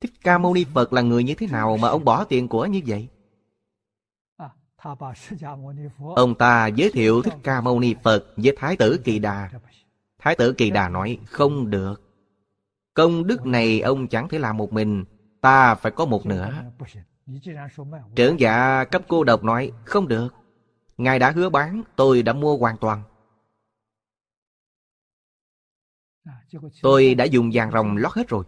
Thích Ca Mâu Ni Phật là người như thế nào mà ông bỏ tiền của như vậy? À, ông ta giới thiệu Thích Ca Mâu Ni Phật với Thái tử Kỳ Đà. Thái tử Kỳ Đà nói, không được. Công đức này ông chẳng thể làm một mình, ta phải có một nửa. Trưởng giả cấp cô độc nói, không được. Ngài đã hứa bán, tôi đã mua hoàn toàn. Tôi đã dùng vàng rồng lót hết rồi.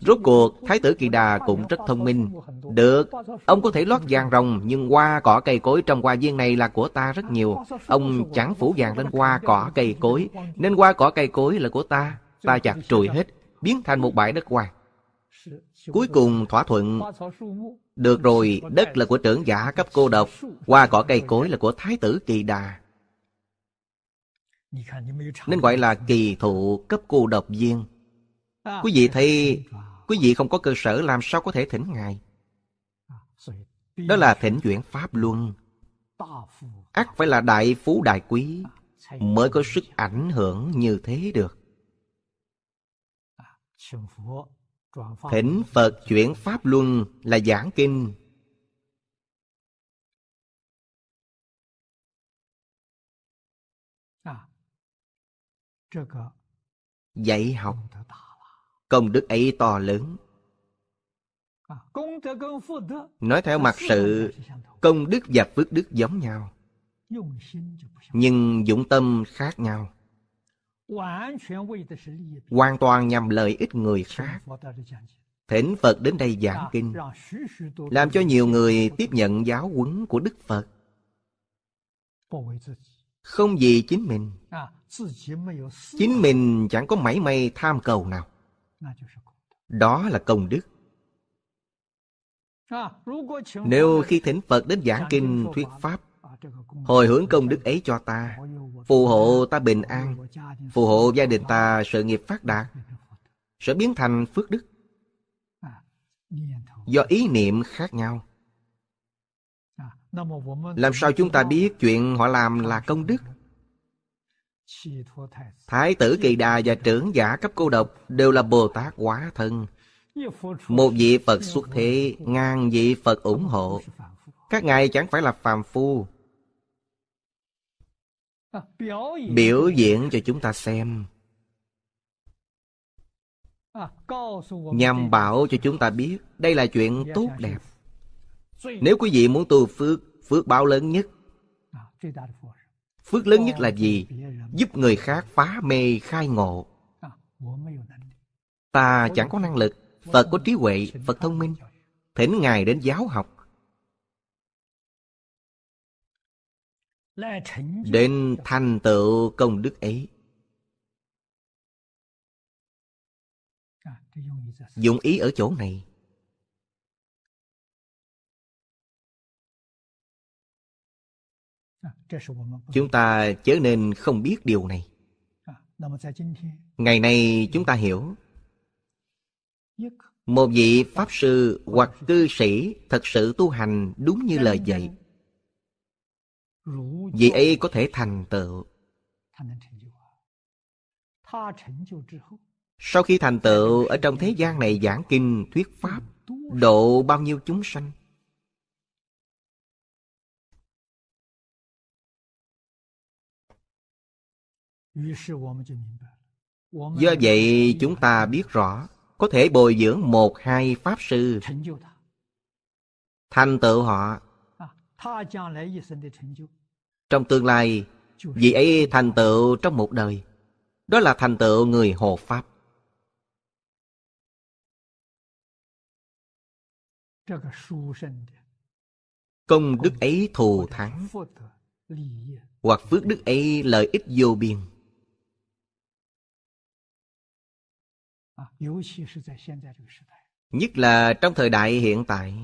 Rốt cuộc, Thái tử Kỳ Đà cũng rất thông minh. Được, ông có thể lót vàng rồng, nhưng hoa cỏ cây cối trong hoa viên này là của ta rất nhiều. Ông chẳng phủ vàng lên hoa cỏ cây cối, nên hoa cỏ cây cối là của ta. Ta chặt trùi hết, biến thành một bãi đất hoang. Cuối cùng thỏa thuận Được rồi, đất là của trưởng giả cấp cô độc Hoa cỏ cây cối là của thái tử kỳ đà Nên gọi là kỳ thụ cấp cô độc viên Ờ. Quý vị thấy Quý vị không có cơ sở làm sao có thể thỉnh Ngài Đó là thỉnh chuyển Pháp Luân ắt phải là đại phú đại quý Mới có sức ảnh hưởng như thế được Thỉnh Phật chuyển Pháp Luân là giảng kinh Dạy học Công đức ấy to lớn. Nói theo mặt sự, công đức và phước đức giống nhau. Nhưng dụng tâm khác nhau. Hoàn toàn nhằm lợi ích người khác. Thỉnh Phật đến đây giảng kinh, làm cho nhiều người tiếp nhận giáo huấn của Đức Phật. Không vì chính mình. Chính mình chẳng có mảy may tham cầu nào. Đó là công đức. Nếu khi thỉnh Phật đến giảng kinh thuyết Pháp, hồi hướng công đức ấy cho ta, phù hộ ta bình an, phù hộ gia đình ta sự nghiệp phát đạt, sẽ biến thành phước đức. Do ý niệm khác nhau. Làm sao chúng ta biết chuyện họ làm là công đức? Thái tử Kỳ Đà và trưởng giả cấp cô độc đều là Bồ Tát quá thân. Một vị Phật xuất thế, ngàn vị Phật ủng hộ. Các ngài chẳng phải là phàm phu. Biểu diễn cho chúng ta xem. Nhằm bảo cho chúng ta biết đây là chuyện tốt đẹp. Nếu quý vị muốn tu phước, phước báo lớn nhất phước lớn nhất là gì giúp người khác phá mê khai ngộ ta chẳng có năng lực phật có trí huệ phật thông minh thỉnh ngài đến giáo học đến thành tựu công đức ấy dụng ý ở chỗ này chúng ta chớ nên không biết điều này ngày nay chúng ta hiểu một vị pháp sư hoặc cư sĩ thật sự tu hành đúng như lời dạy vị ấy có thể thành tựu sau khi thành tựu ở trong thế gian này giảng kinh thuyết pháp độ bao nhiêu chúng sanh Do vậy chúng ta biết rõ Có thể bồi dưỡng một hai Pháp Sư Thành tựu họ Trong tương lai Vị ấy thành tựu trong một đời Đó là thành tựu người hộ Pháp Công đức ấy thù thắng Hoặc phước đức ấy lợi ích vô biên Nhất là trong thời đại hiện tại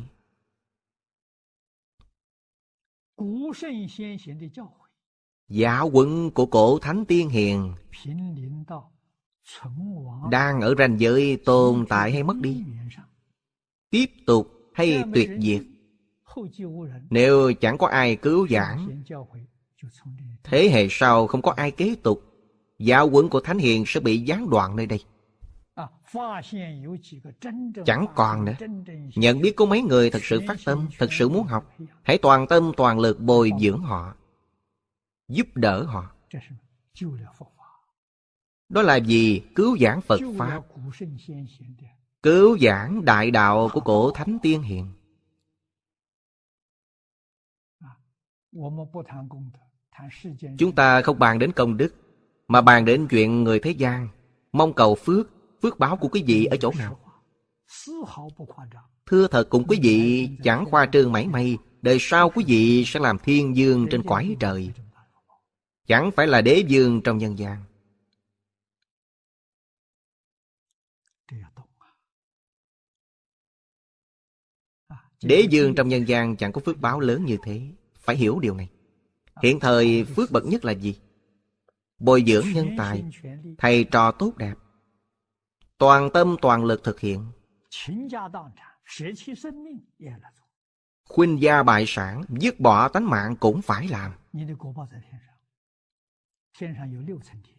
Giáo huấn của cổ Thánh Tiên Hiền Đang ở ranh giới tồn tại hay mất đi Tiếp tục hay tuyệt diệt Nếu chẳng có ai cứu giảng Thế hệ sau không có ai kế tục Giáo huấn của Thánh Hiền sẽ bị gián đoạn nơi đây À, chẳng còn nữa nhận biết có mấy người thật sự phát tâm thật sự muốn học hãy toàn tâm toàn lực bồi dưỡng họ giúp đỡ họ đó là gì cứu giảng phật pháp cứu giảng đại đạo của cổ thánh tiên hiền chúng ta không bàn đến công đức mà bàn đến chuyện người thế gian mong cầu phước phước báo của quý vị ở chỗ nào thưa thật cùng quý vị chẳng khoa trương mảy may đời sau quý vị sẽ làm thiên dương trên cõi trời chẳng phải là đế dương trong nhân gian đế dương trong nhân gian chẳng có phước báo lớn như thế phải hiểu điều này hiện thời phước bậc nhất là gì bồi dưỡng nhân tài thầy trò tốt đẹp toàn tâm toàn lực thực hiện. Khuynh gia bại sản, dứt bỏ tánh mạng cũng phải làm.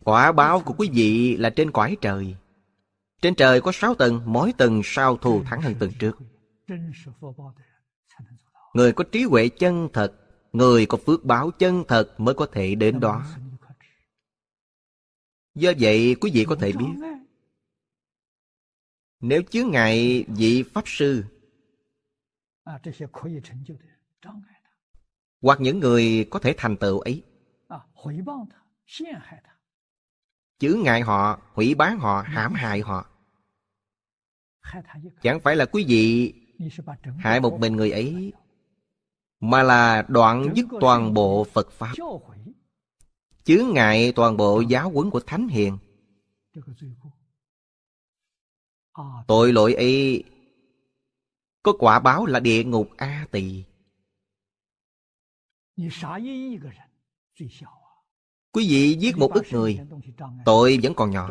Quả báo của quý vị là trên quải trời. Trên trời có sáu tầng, mỗi tầng sao thù thắng hơn tầng trước. Người có trí huệ chân thật, người có phước báo chân thật mới có thể đến đó. Do vậy quý vị có thể biết nếu chứa ngại vị Pháp Sư à, hoặc những người có thể thành tựu ấy à, chữ ngại họ hủy bán họ hãm dạ. hại họ chẳng phải là quý vị hại một mình người ấy mà là đoạn dứt toàn bộ phật pháp chứa ngại toàn bộ giáo huấn của thánh hiền Ờ, tội lỗi ấy có quả báo là địa ngục A Tỳ. À. Quý vị giết một ức người, tội vẫn còn nhỏ.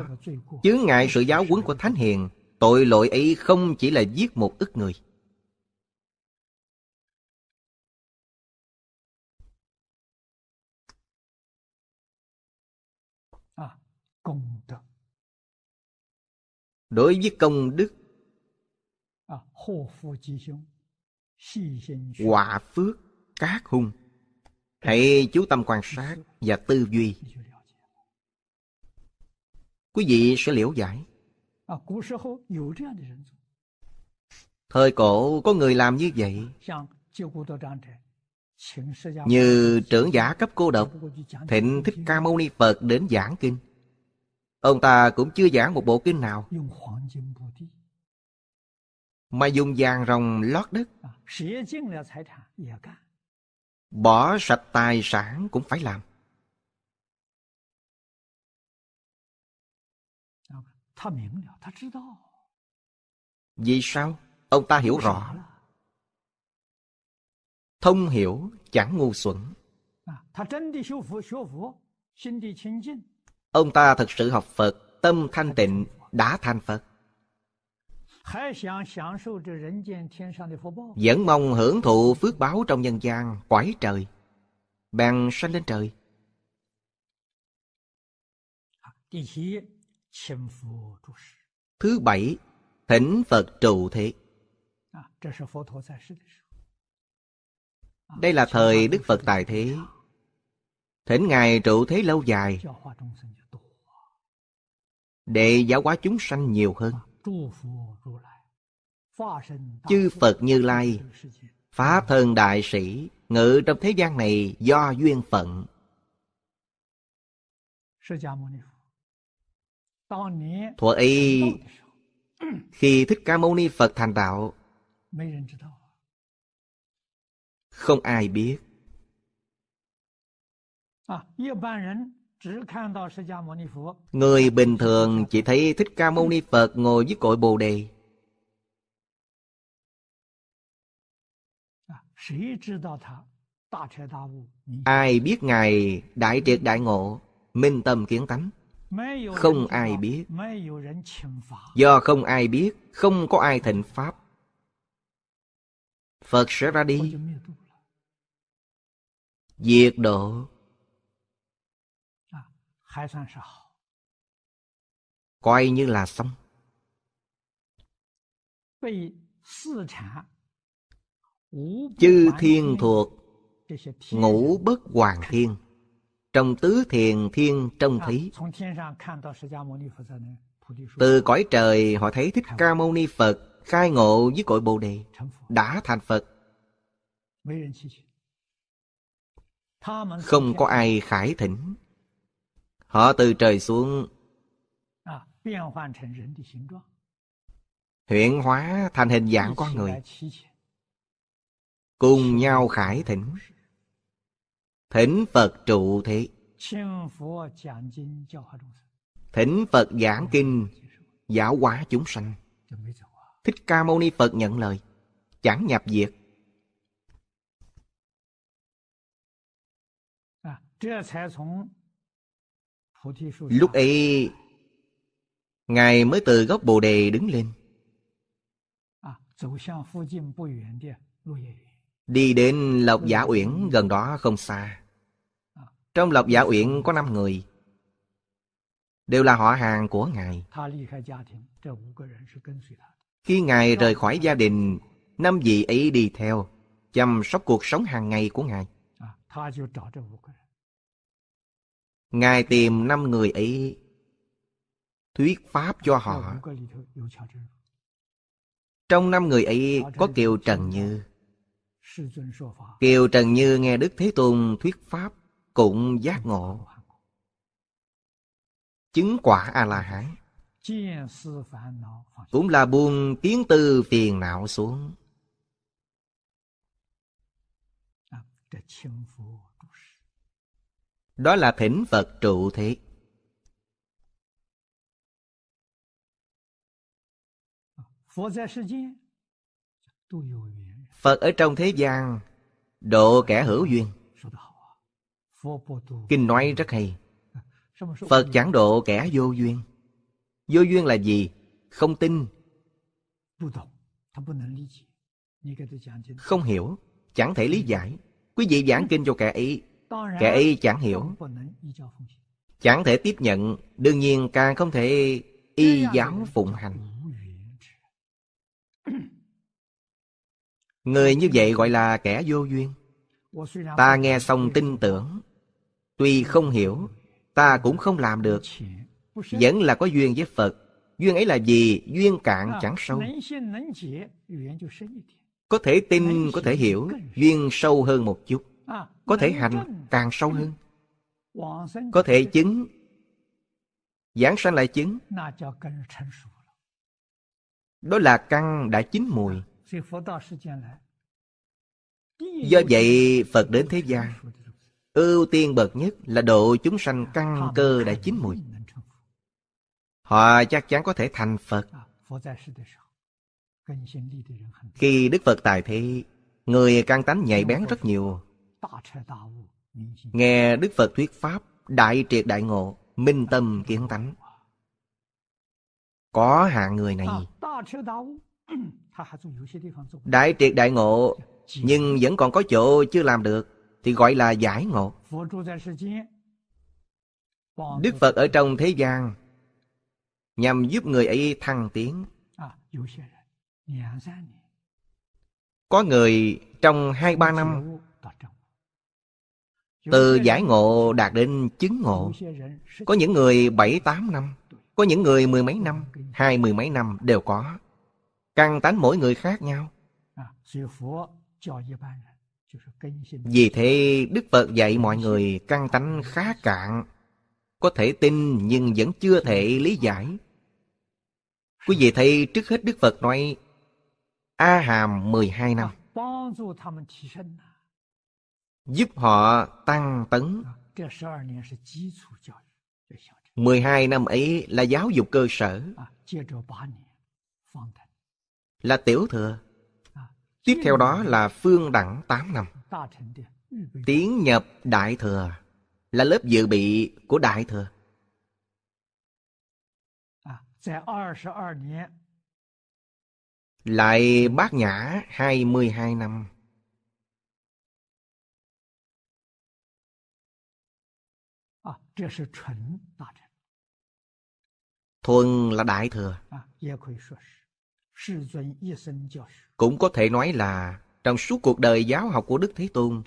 Chướng ngại sự giáo huấn của Thánh Hiền, tội lỗi ấy không chỉ là giết một ức người. À, công đức đối với công đức quả à, phước các hung hãy chú tâm quan sát và tư duy quý vị sẽ liễu giải thời cổ có người làm như vậy như trưởng giả cấp cô độc thịnh thích ca mâu ni phật đến giảng kinh Ông ta cũng chưa giảng một bộ kinh nào Mà dùng vàng rồng lót đất à, Bỏ sạch tài sản cũng phải làm Vì sao? Ông ta hiểu rõ Thông hiểu chẳng ngu xuẩn à, Ông ta thật sự học Phật, tâm thanh tịnh, đã thành Phật. Vẫn mong hưởng thụ phước báo trong nhân gian, quải trời. Bèn sanh lên trời. Thứ bảy, thỉnh Phật trụ thế. Đây là thời Đức Phật Tài Thế Thỉnh Ngài trụ thế lâu dài, để giáo hóa chúng sanh nhiều hơn. Chư Phật Như Lai, phá thân đại sĩ, ngự trong thế gian này do duyên phận. Thuở y khi Thích Ca Mâu Ni Phật thành đạo, không ai biết. Người bình thường chỉ thấy Thích Ca Mâu Ni Phật ngồi dưới cội Bồ Đề. Ai biết Ngài Đại Triệt Đại Ngộ, Minh Tâm Kiến Tánh? Không ai biết. Do không ai biết, không có ai thịnh Pháp. Phật sẽ ra đi. Diệt độ coi như là xong chư thiên thuộc ngũ bất hoàng thiên trong tứ thiền thiên trong thí từ cõi trời họ thấy thích ca mâu ni phật khai ngộ với cội bồ đề đã thành phật không có ai khải thỉnh Họ từ trời xuống Huyện hóa thành hình dạng con người Cùng nhau khải thỉnh Thỉnh Phật trụ thế Thỉnh Phật giảng kinh Giáo hóa chúng sanh Thích Ca Mâu Ni Phật nhận lời Chẳng nhập diệt Lúc ấy Ngài mới từ gốc Bồ Đề đứng lên Đi đến Lộc Giả Uyển gần đó không xa à. Trong Lộc Giả Uyển có năm người Đều là họ hàng của Ngài Khi Ngài rời khỏi gia đình Năm vị ấy đi theo Chăm sóc cuộc sống hàng ngày của Ngài à, Ngài tìm năm người ấy thuyết pháp cho họ. Trong năm người ấy có Kiều Trần Như. Kiều Trần Như nghe Đức Thế Tôn thuyết pháp cũng giác ngộ. Chứng quả A-la-hán. Cũng là buông kiến tư phiền não xuống. Đó là thỉnh Phật trụ thế. Phật ở trong thế gian độ kẻ hữu duyên. Kinh nói rất hay. Phật chẳng độ kẻ vô duyên. Vô duyên là gì? Không tin. Không hiểu, chẳng thể lý giải. Quý vị giảng kinh cho kẻ ấy kẻ ấy chẳng hiểu chẳng thể tiếp nhận đương nhiên càng không thể y giáo phụng hành người như vậy gọi là kẻ vô duyên ta nghe xong tin tưởng tuy không hiểu ta cũng không làm được vẫn là có duyên với phật duyên ấy là gì duyên cạn chẳng sâu có thể tin có thể hiểu duyên sâu hơn một chút có thể hành càng sâu hơn có thể chứng giảng sanh lại chứng đó là căn đã chín mùi do vậy phật đến thế gian ưu tiên bậc nhất là độ chúng sanh căn cơ đã chín mùi họ chắc chắn có thể thành phật khi đức phật tài thế người căn tánh nhạy bén rất nhiều Nghe Đức Phật thuyết Pháp Đại triệt đại ngộ Minh tâm kiến tánh Có hạng người này Đại triệt đại ngộ Nhưng vẫn còn có chỗ chưa làm được Thì gọi là giải ngộ Đức Phật ở trong thế gian Nhằm giúp người ấy thăng tiến Có người trong hai ba năm từ giải ngộ đạt đến chứng ngộ Có những người bảy tám năm Có những người mười mấy năm Hai mười mấy năm đều có Căn tánh mỗi người khác nhau à, Vì thế Đức Phật dạy mọi người căn tánh khá cạn Có thể tin nhưng vẫn chưa thể lý giải Quý vị thấy trước hết Đức Phật nói A Hàm mười hai năm à, giúp họ tăng tấn. 12 năm ấy là giáo dục cơ sở, là tiểu thừa. Tiếp theo đó là phương đẳng 8 năm. Tiến nhập đại thừa là lớp dự bị của đại thừa. Lại bát nhã 22 năm. Thuần là đại thừa. Cũng có thể nói là trong suốt cuộc đời giáo học của Đức Thế Tôn,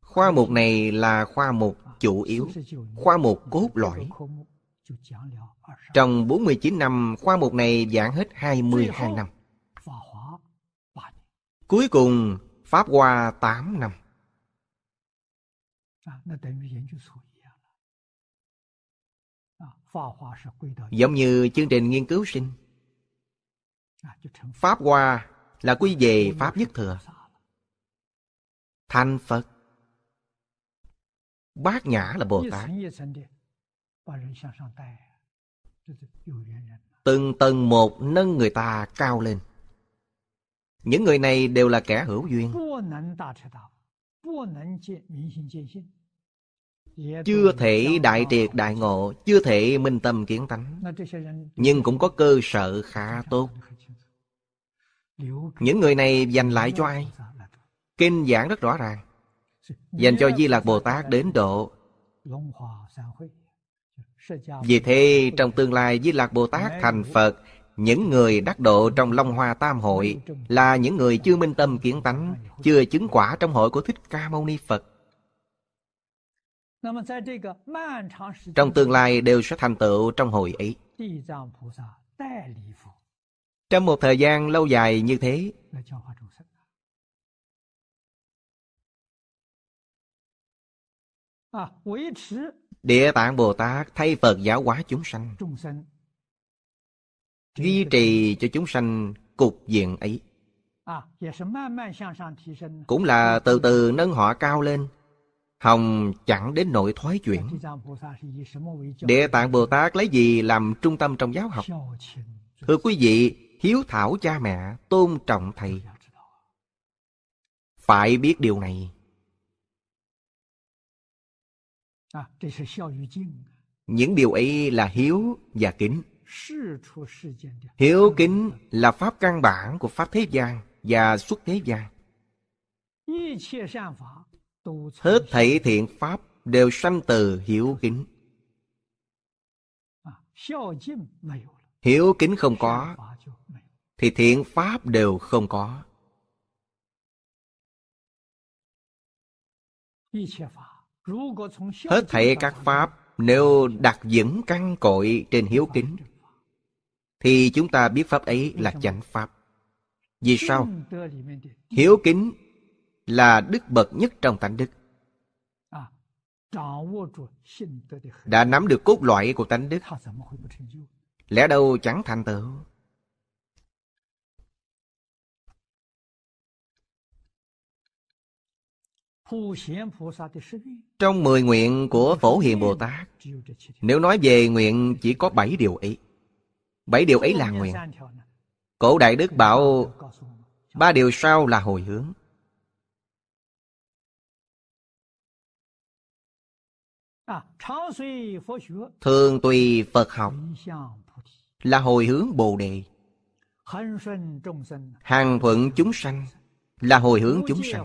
khoa mục này là khoa mục chủ yếu, khoa mục cốt lõi. Trong 49 năm, khoa mục này giảng hết 22 năm. Cuối cùng, Pháp qua 8 năm giống như chương trình nghiên cứu sinh pháp hoa là quy về pháp nhất thừa thành phật bát nhã là bồ tát từng tầng một nâng người ta cao lên những người này đều là kẻ hữu duyên chưa thể đại triệt đại ngộ chưa thể minh tâm kiến tánh nhưng cũng có cơ sở khá tốt những người này dành lại cho ai kinh giảng rất rõ ràng dành cho di lạc bồ tát đến độ vì thế trong tương lai di lạc bồ tát thành phật những người đắc độ trong Long Hoa Tam Hội là những người chưa minh tâm kiến tánh, chưa chứng quả trong hội của Thích Ca Mâu Ni Phật. Trong tương lai đều sẽ thành tựu trong hội ấy. Trong một thời gian lâu dài như thế, Địa Tạng Bồ Tát thay Phật giáo hóa chúng sanh duy trì cho chúng sanh cục diện ấy à, cũng là từ từ nâng họ cao lên hồng chẳng đến nội thoái chuyển địa tạng bồ tát lấy gì làm trung tâm trong giáo học thưa quý vị hiếu thảo cha mẹ tôn trọng thầy phải biết điều này à, những điều ấy là hiếu và kính hiểu kính là pháp căn bản của pháp thế gian và xuất thế gian. Hết thảy thiện pháp đều sanh từ hiểu kính. Hiểu kính không có thì thiện pháp đều không có. Hết thảy các pháp nếu đặt vững căn cội trên hiếu kính thì chúng ta biết pháp ấy là chánh pháp vì sao hiếu kính là đức bậc nhất trong tánh đức đã nắm được cốt loại của tánh đức lẽ đâu chẳng thành tựu trong mười nguyện của phổ hiền bồ tát nếu nói về nguyện chỉ có bảy điều ấy Bảy điều ấy là nguyện. Cổ Đại Đức bảo ba điều sau là hồi hướng. Thường tùy Phật học là hồi hướng Bồ Đề. Hàng thuận chúng sanh là hồi hướng chúng sanh.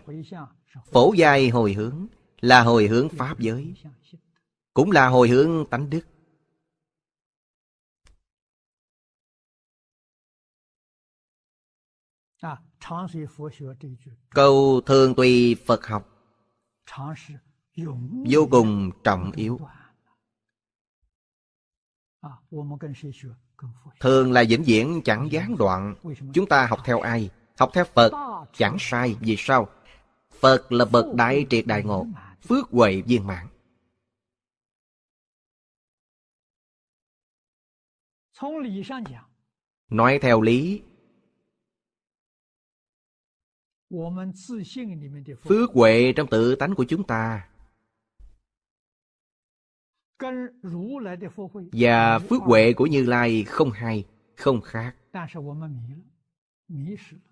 Phổ giai hồi hướng là hồi hướng Pháp giới. Cũng là hồi hướng tánh đức. Câu thường tùy Phật học vô cùng trọng yếu. Thường là vĩnh viễn chẳng gián đoạn. Chúng ta học theo ai? Học theo Phật chẳng sai. Vì sao? Phật là bậc đại triệt đại ngộ, phước huệ viên mãn. Nói theo lý phước huệ trong tự tánh của chúng ta và phước huệ của như lai không hay không khác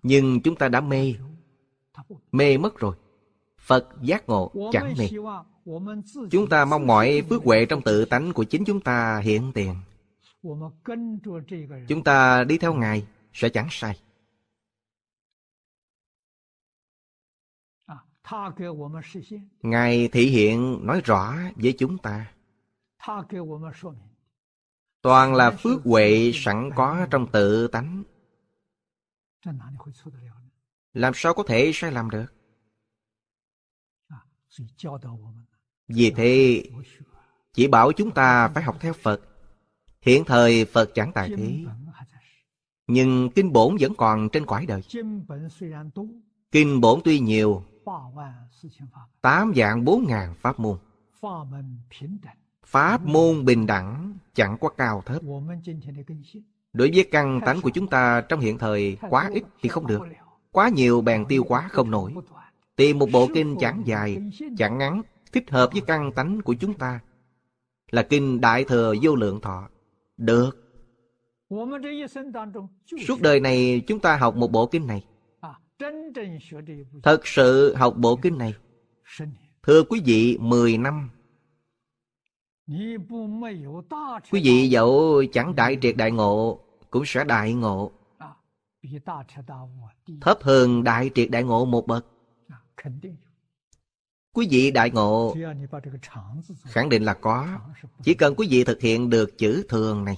nhưng chúng ta đã mê mê mất rồi phật giác ngộ chẳng mê chúng ta mong mỏi phước huệ trong tự tánh của chính chúng ta hiện tiền chúng ta đi theo ngài sẽ chẳng sai Ngài thể hiện nói rõ với chúng ta. Toàn là phước huệ sẵn có trong tự tánh. Làm sao có thể sai lầm được? À, Vì thế, chỉ bảo chúng ta phải học theo Phật. Hiện thời Phật chẳng tài thế. Nhưng kinh bổn vẫn còn trên cõi đời. Kinh bổn tuy nhiều, tám dạng bốn ngàn pháp môn pháp môn bình đẳng chẳng có cao thấp đối với căn tánh của chúng ta trong hiện thời quá ít thì không được quá nhiều bèn tiêu quá không nổi tìm một bộ kinh chẳng dài chẳng ngắn thích hợp với căn tánh của chúng ta là kinh đại thừa vô lượng thọ được suốt đời này chúng ta học một bộ kinh này Thật sự học bộ kinh này Thưa quý vị, 10 năm Quý vị dẫu chẳng đại triệt đại ngộ Cũng sẽ đại ngộ Thấp hơn đại triệt đại ngộ một bậc Quý vị đại ngộ Khẳng định là có Chỉ cần quý vị thực hiện được chữ thường này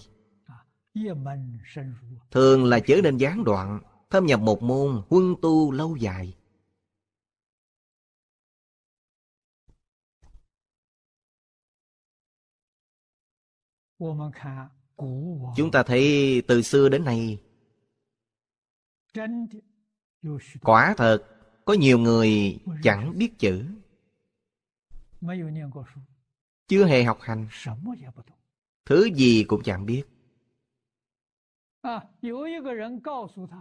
Thường là chữ nên gián đoạn Tham nhập một môn, huân tu lâu dài. Chúng ta thấy từ xưa đến nay Quả thật Có nhiều người chẳng biết chữ Chưa hề học hành Thứ gì cũng chẳng biết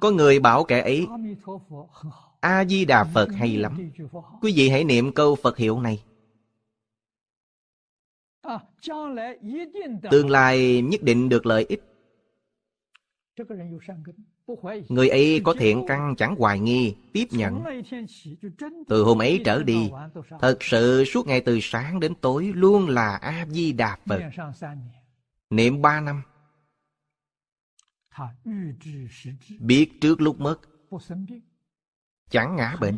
có người bảo kẻ ấy A-di-đà Phật hay lắm Quý vị hãy niệm câu Phật hiệu này Tương lai nhất định được lợi ích Người ấy có thiện căn chẳng hoài nghi Tiếp nhận Từ hôm ấy trở đi Thật sự suốt ngày từ sáng đến tối Luôn là A-di-đà Phật Niệm ba năm biết trước lúc mất chẳng ngã bệnh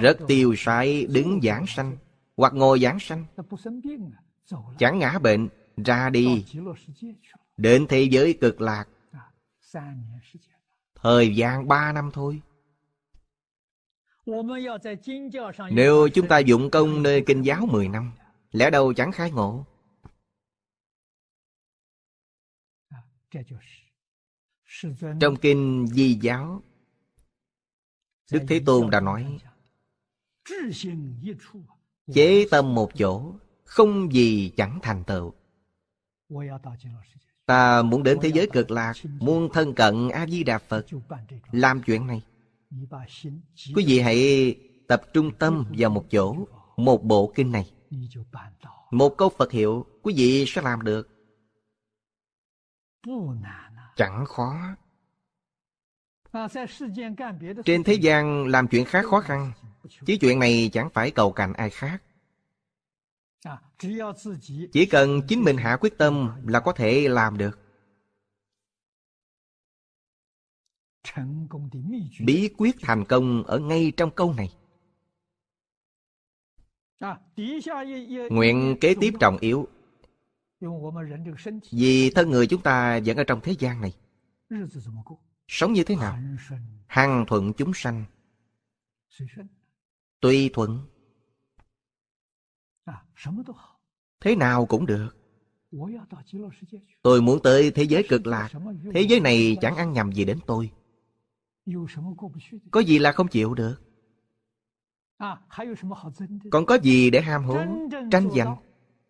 rất tiêu sái đứng giảng sanh hoặc ngồi giảng sanh chẳng ngã bệnh ra đi đến thế giới cực lạc à, thời gian ba năm thôi nếu chúng ta dụng công nơi kinh giáo mười năm Lẽ đâu chẳng khai ngộ trong kinh Di Giáo Đức Thế Tôn đã nói Chế tâm một chỗ Không gì chẳng thành tựu Ta muốn đến thế giới cực lạc muôn thân cận A-di-đà Phật Làm chuyện này Quý vị hãy tập trung tâm vào một chỗ Một bộ kinh này Một câu Phật hiệu Quý vị sẽ làm được chẳng khó trên thế gian làm chuyện khác khó khăn chứ chuyện này chẳng phải cầu cạnh ai khác chỉ cần chính mình hạ quyết tâm là có thể làm được bí quyết thành công ở ngay trong câu này nguyện kế tiếp trọng yếu vì thân người chúng ta vẫn ở trong thế gian này Sống như thế nào? Hằng thuận chúng sanh Tùy thuận Thế nào cũng được Tôi muốn tới thế giới cực lạc Thế giới này chẳng ăn nhầm gì đến tôi Có gì là không chịu được Còn có gì để ham hố Tranh giành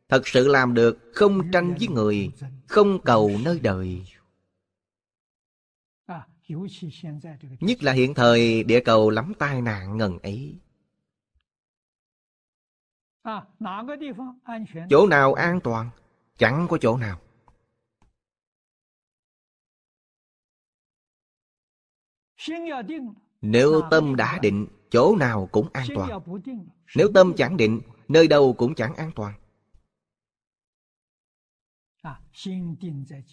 thật sự làm được không tranh với người không cầu nơi đời nhất là hiện thời địa cầu lắm tai nạn ngần ấy chỗ nào an toàn chẳng có chỗ nào nếu tâm đã định chỗ nào cũng an toàn nếu tâm chẳng định nơi đâu cũng chẳng an toàn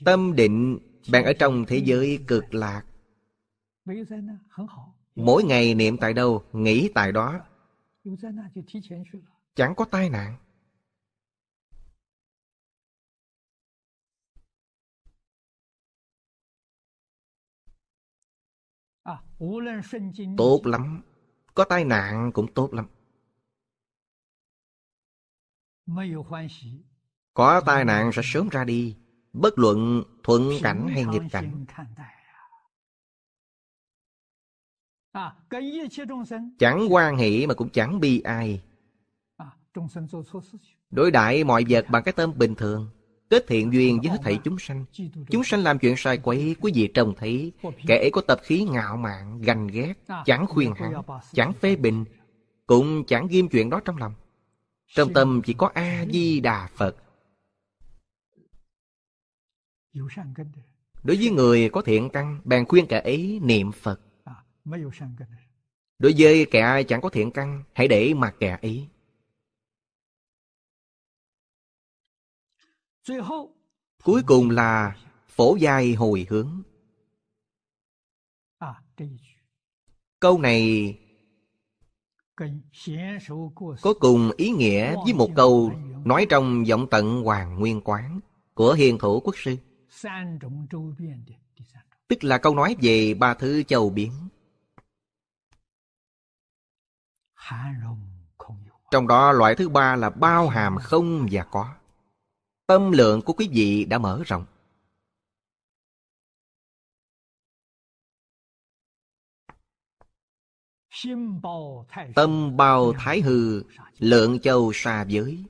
Tâm định bạn ở trong thế giới cực lạc Mỗi ngày niệm tại đâu, nghĩ tại đó Chẳng có tai nạn à, Tốt lắm Có tai nạn cũng tốt lắm có tai nạn sẽ sớm ra đi Bất luận thuận cảnh hay nghịch cảnh à, Chẳng quan hỷ mà cũng chẳng bi ai Đối đại mọi vật bằng cái tâm bình thường Kết thiện duyên với hết thảy chúng sanh Chúng sanh làm chuyện sai quấy Quý vị trông thấy Kẻ ấy có tập khí ngạo mạn, ganh ghét à, Chẳng khuyên hắn, chẳng phê bình Cũng chẳng ghim chuyện đó trong lòng Trong tâm chỉ có A-di-đà Phật Đối với người có thiện căn, bạn khuyên kẻ ấy niệm Phật. À, Đối với kẻ ai chẳng có thiện căn, hãy để mặc kẻ ấy. Cuối cùng là phổ giai hồi hướng. À, câu này có cùng ý nghĩa với một câu nói trong giọng tận Hoàng Nguyên Quán của Hiền Thủ Quốc Sư. Tức là câu nói về ba thứ châu biển. Trong đó loại thứ ba là bao hàm không và có. Tâm lượng của quý vị đã mở rộng. Tâm bao thái hư, lượng châu xa giới.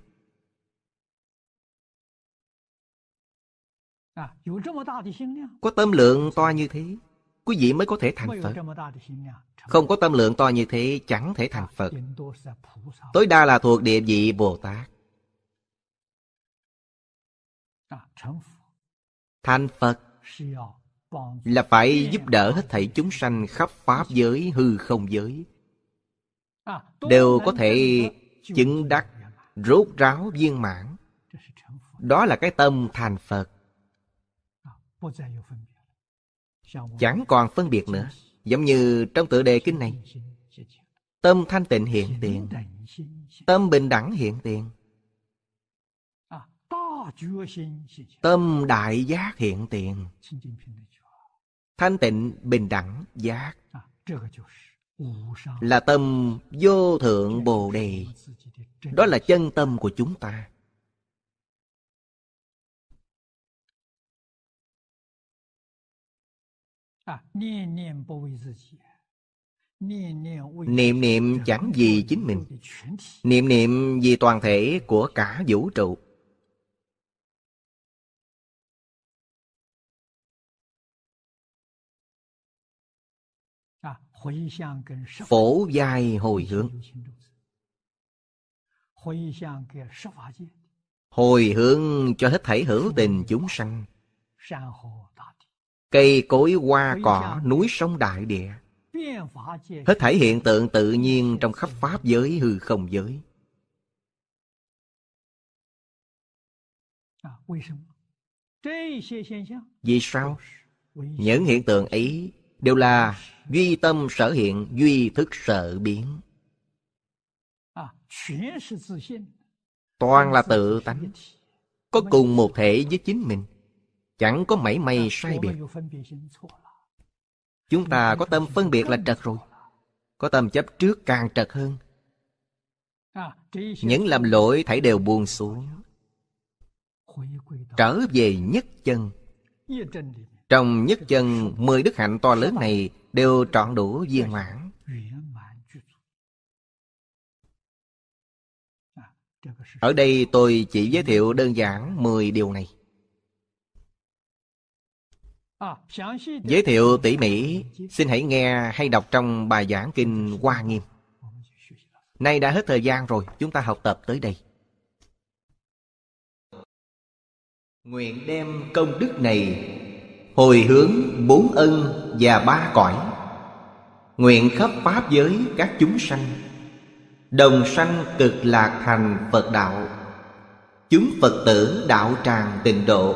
Có tâm lượng to như thế Quý vị mới có thể thành Phật Không có tâm lượng to như thế Chẳng thể thành Phật Tối đa là thuộc địa vị Bồ Tát Thành Phật Là phải giúp đỡ hết thảy chúng sanh Khắp Pháp giới, hư không giới Đều có thể chứng đắc Rốt ráo viên mãn Đó là cái tâm thành Phật Chẳng còn phân biệt nữa Giống như trong tựa đề kinh này Tâm thanh tịnh hiện tiền Tâm bình đẳng hiện tiền à, Tâm đại giác hiện tiền Thanh tịnh bình đẳng giác à, Là tâm vô thượng bồ đề Đó là chân tâm của chúng ta niệm niệm chẳng vì chính mình niệm niệm vì toàn thể của cả vũ trụ phổ giai hồi hướng hồi hướng cho hết thảy hữu tình chúng sanh cây cối hoa cỏ núi sông đại địa hết thảy hiện tượng tự nhiên trong khắp pháp giới hư không giới à, vì sao những hiện tượng ấy đều là duy tâm sở hiện duy thức sở biến à, toàn là tự tánh có cùng một thể với chính mình chẳng có mảy may sai biệt chúng ta có tâm phân biệt là trật rồi có tâm chấp trước càng trật hơn những làm lỗi thảy đều buông xuống trở về nhất chân trong nhất chân mười đức hạnh to lớn này đều trọn đủ viên mãn ở đây tôi chỉ giới thiệu đơn giản mười điều này. Giới thiệu tỉ mỉ Xin hãy nghe hay đọc trong bài giảng kinh Hoa Nghiêm Nay đã hết thời gian rồi Chúng ta học tập tới đây Nguyện đem công đức này Hồi hướng bốn ân và ba cõi Nguyện khắp pháp giới các chúng sanh Đồng sanh cực lạc thành Phật đạo Chúng Phật tử đạo tràng tịnh độ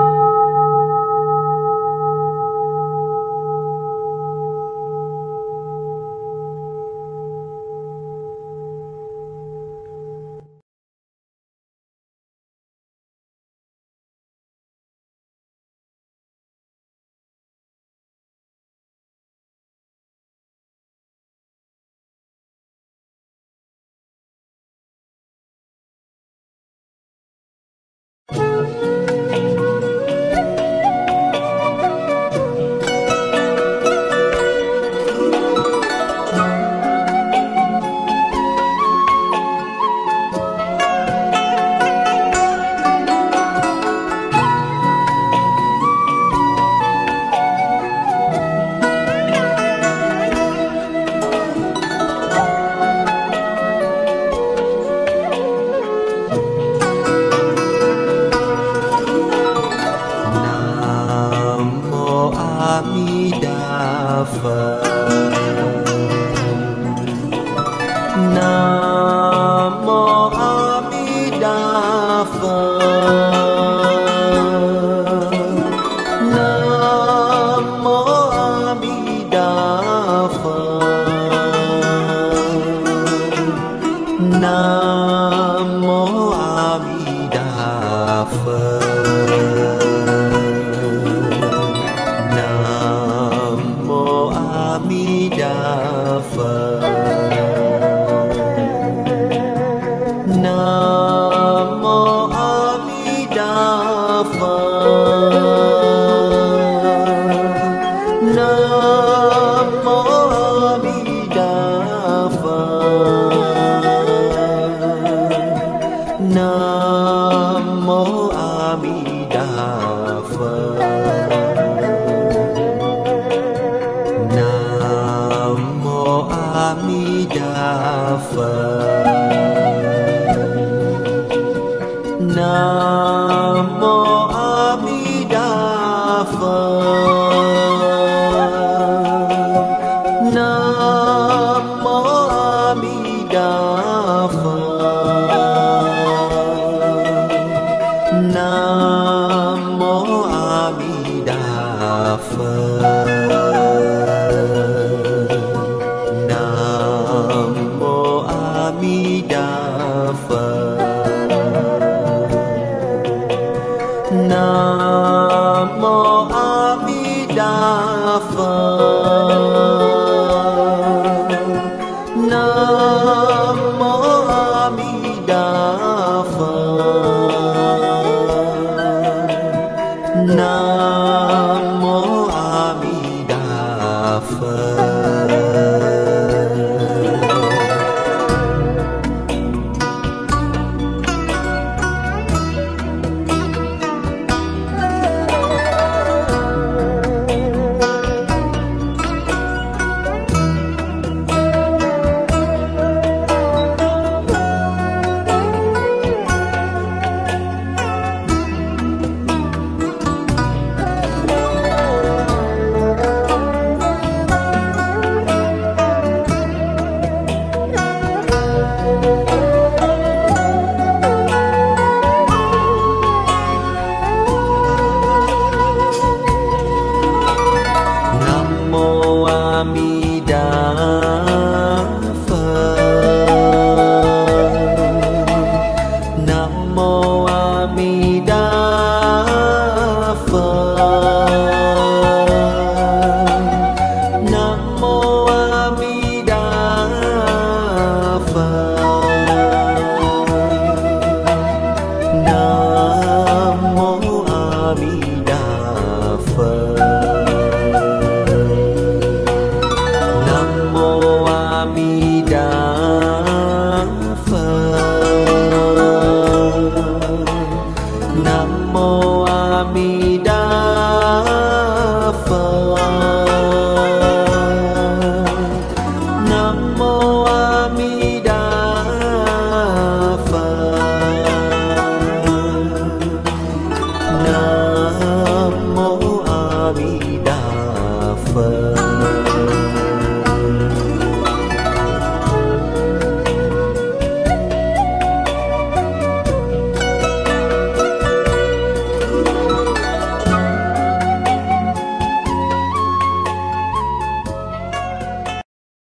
love.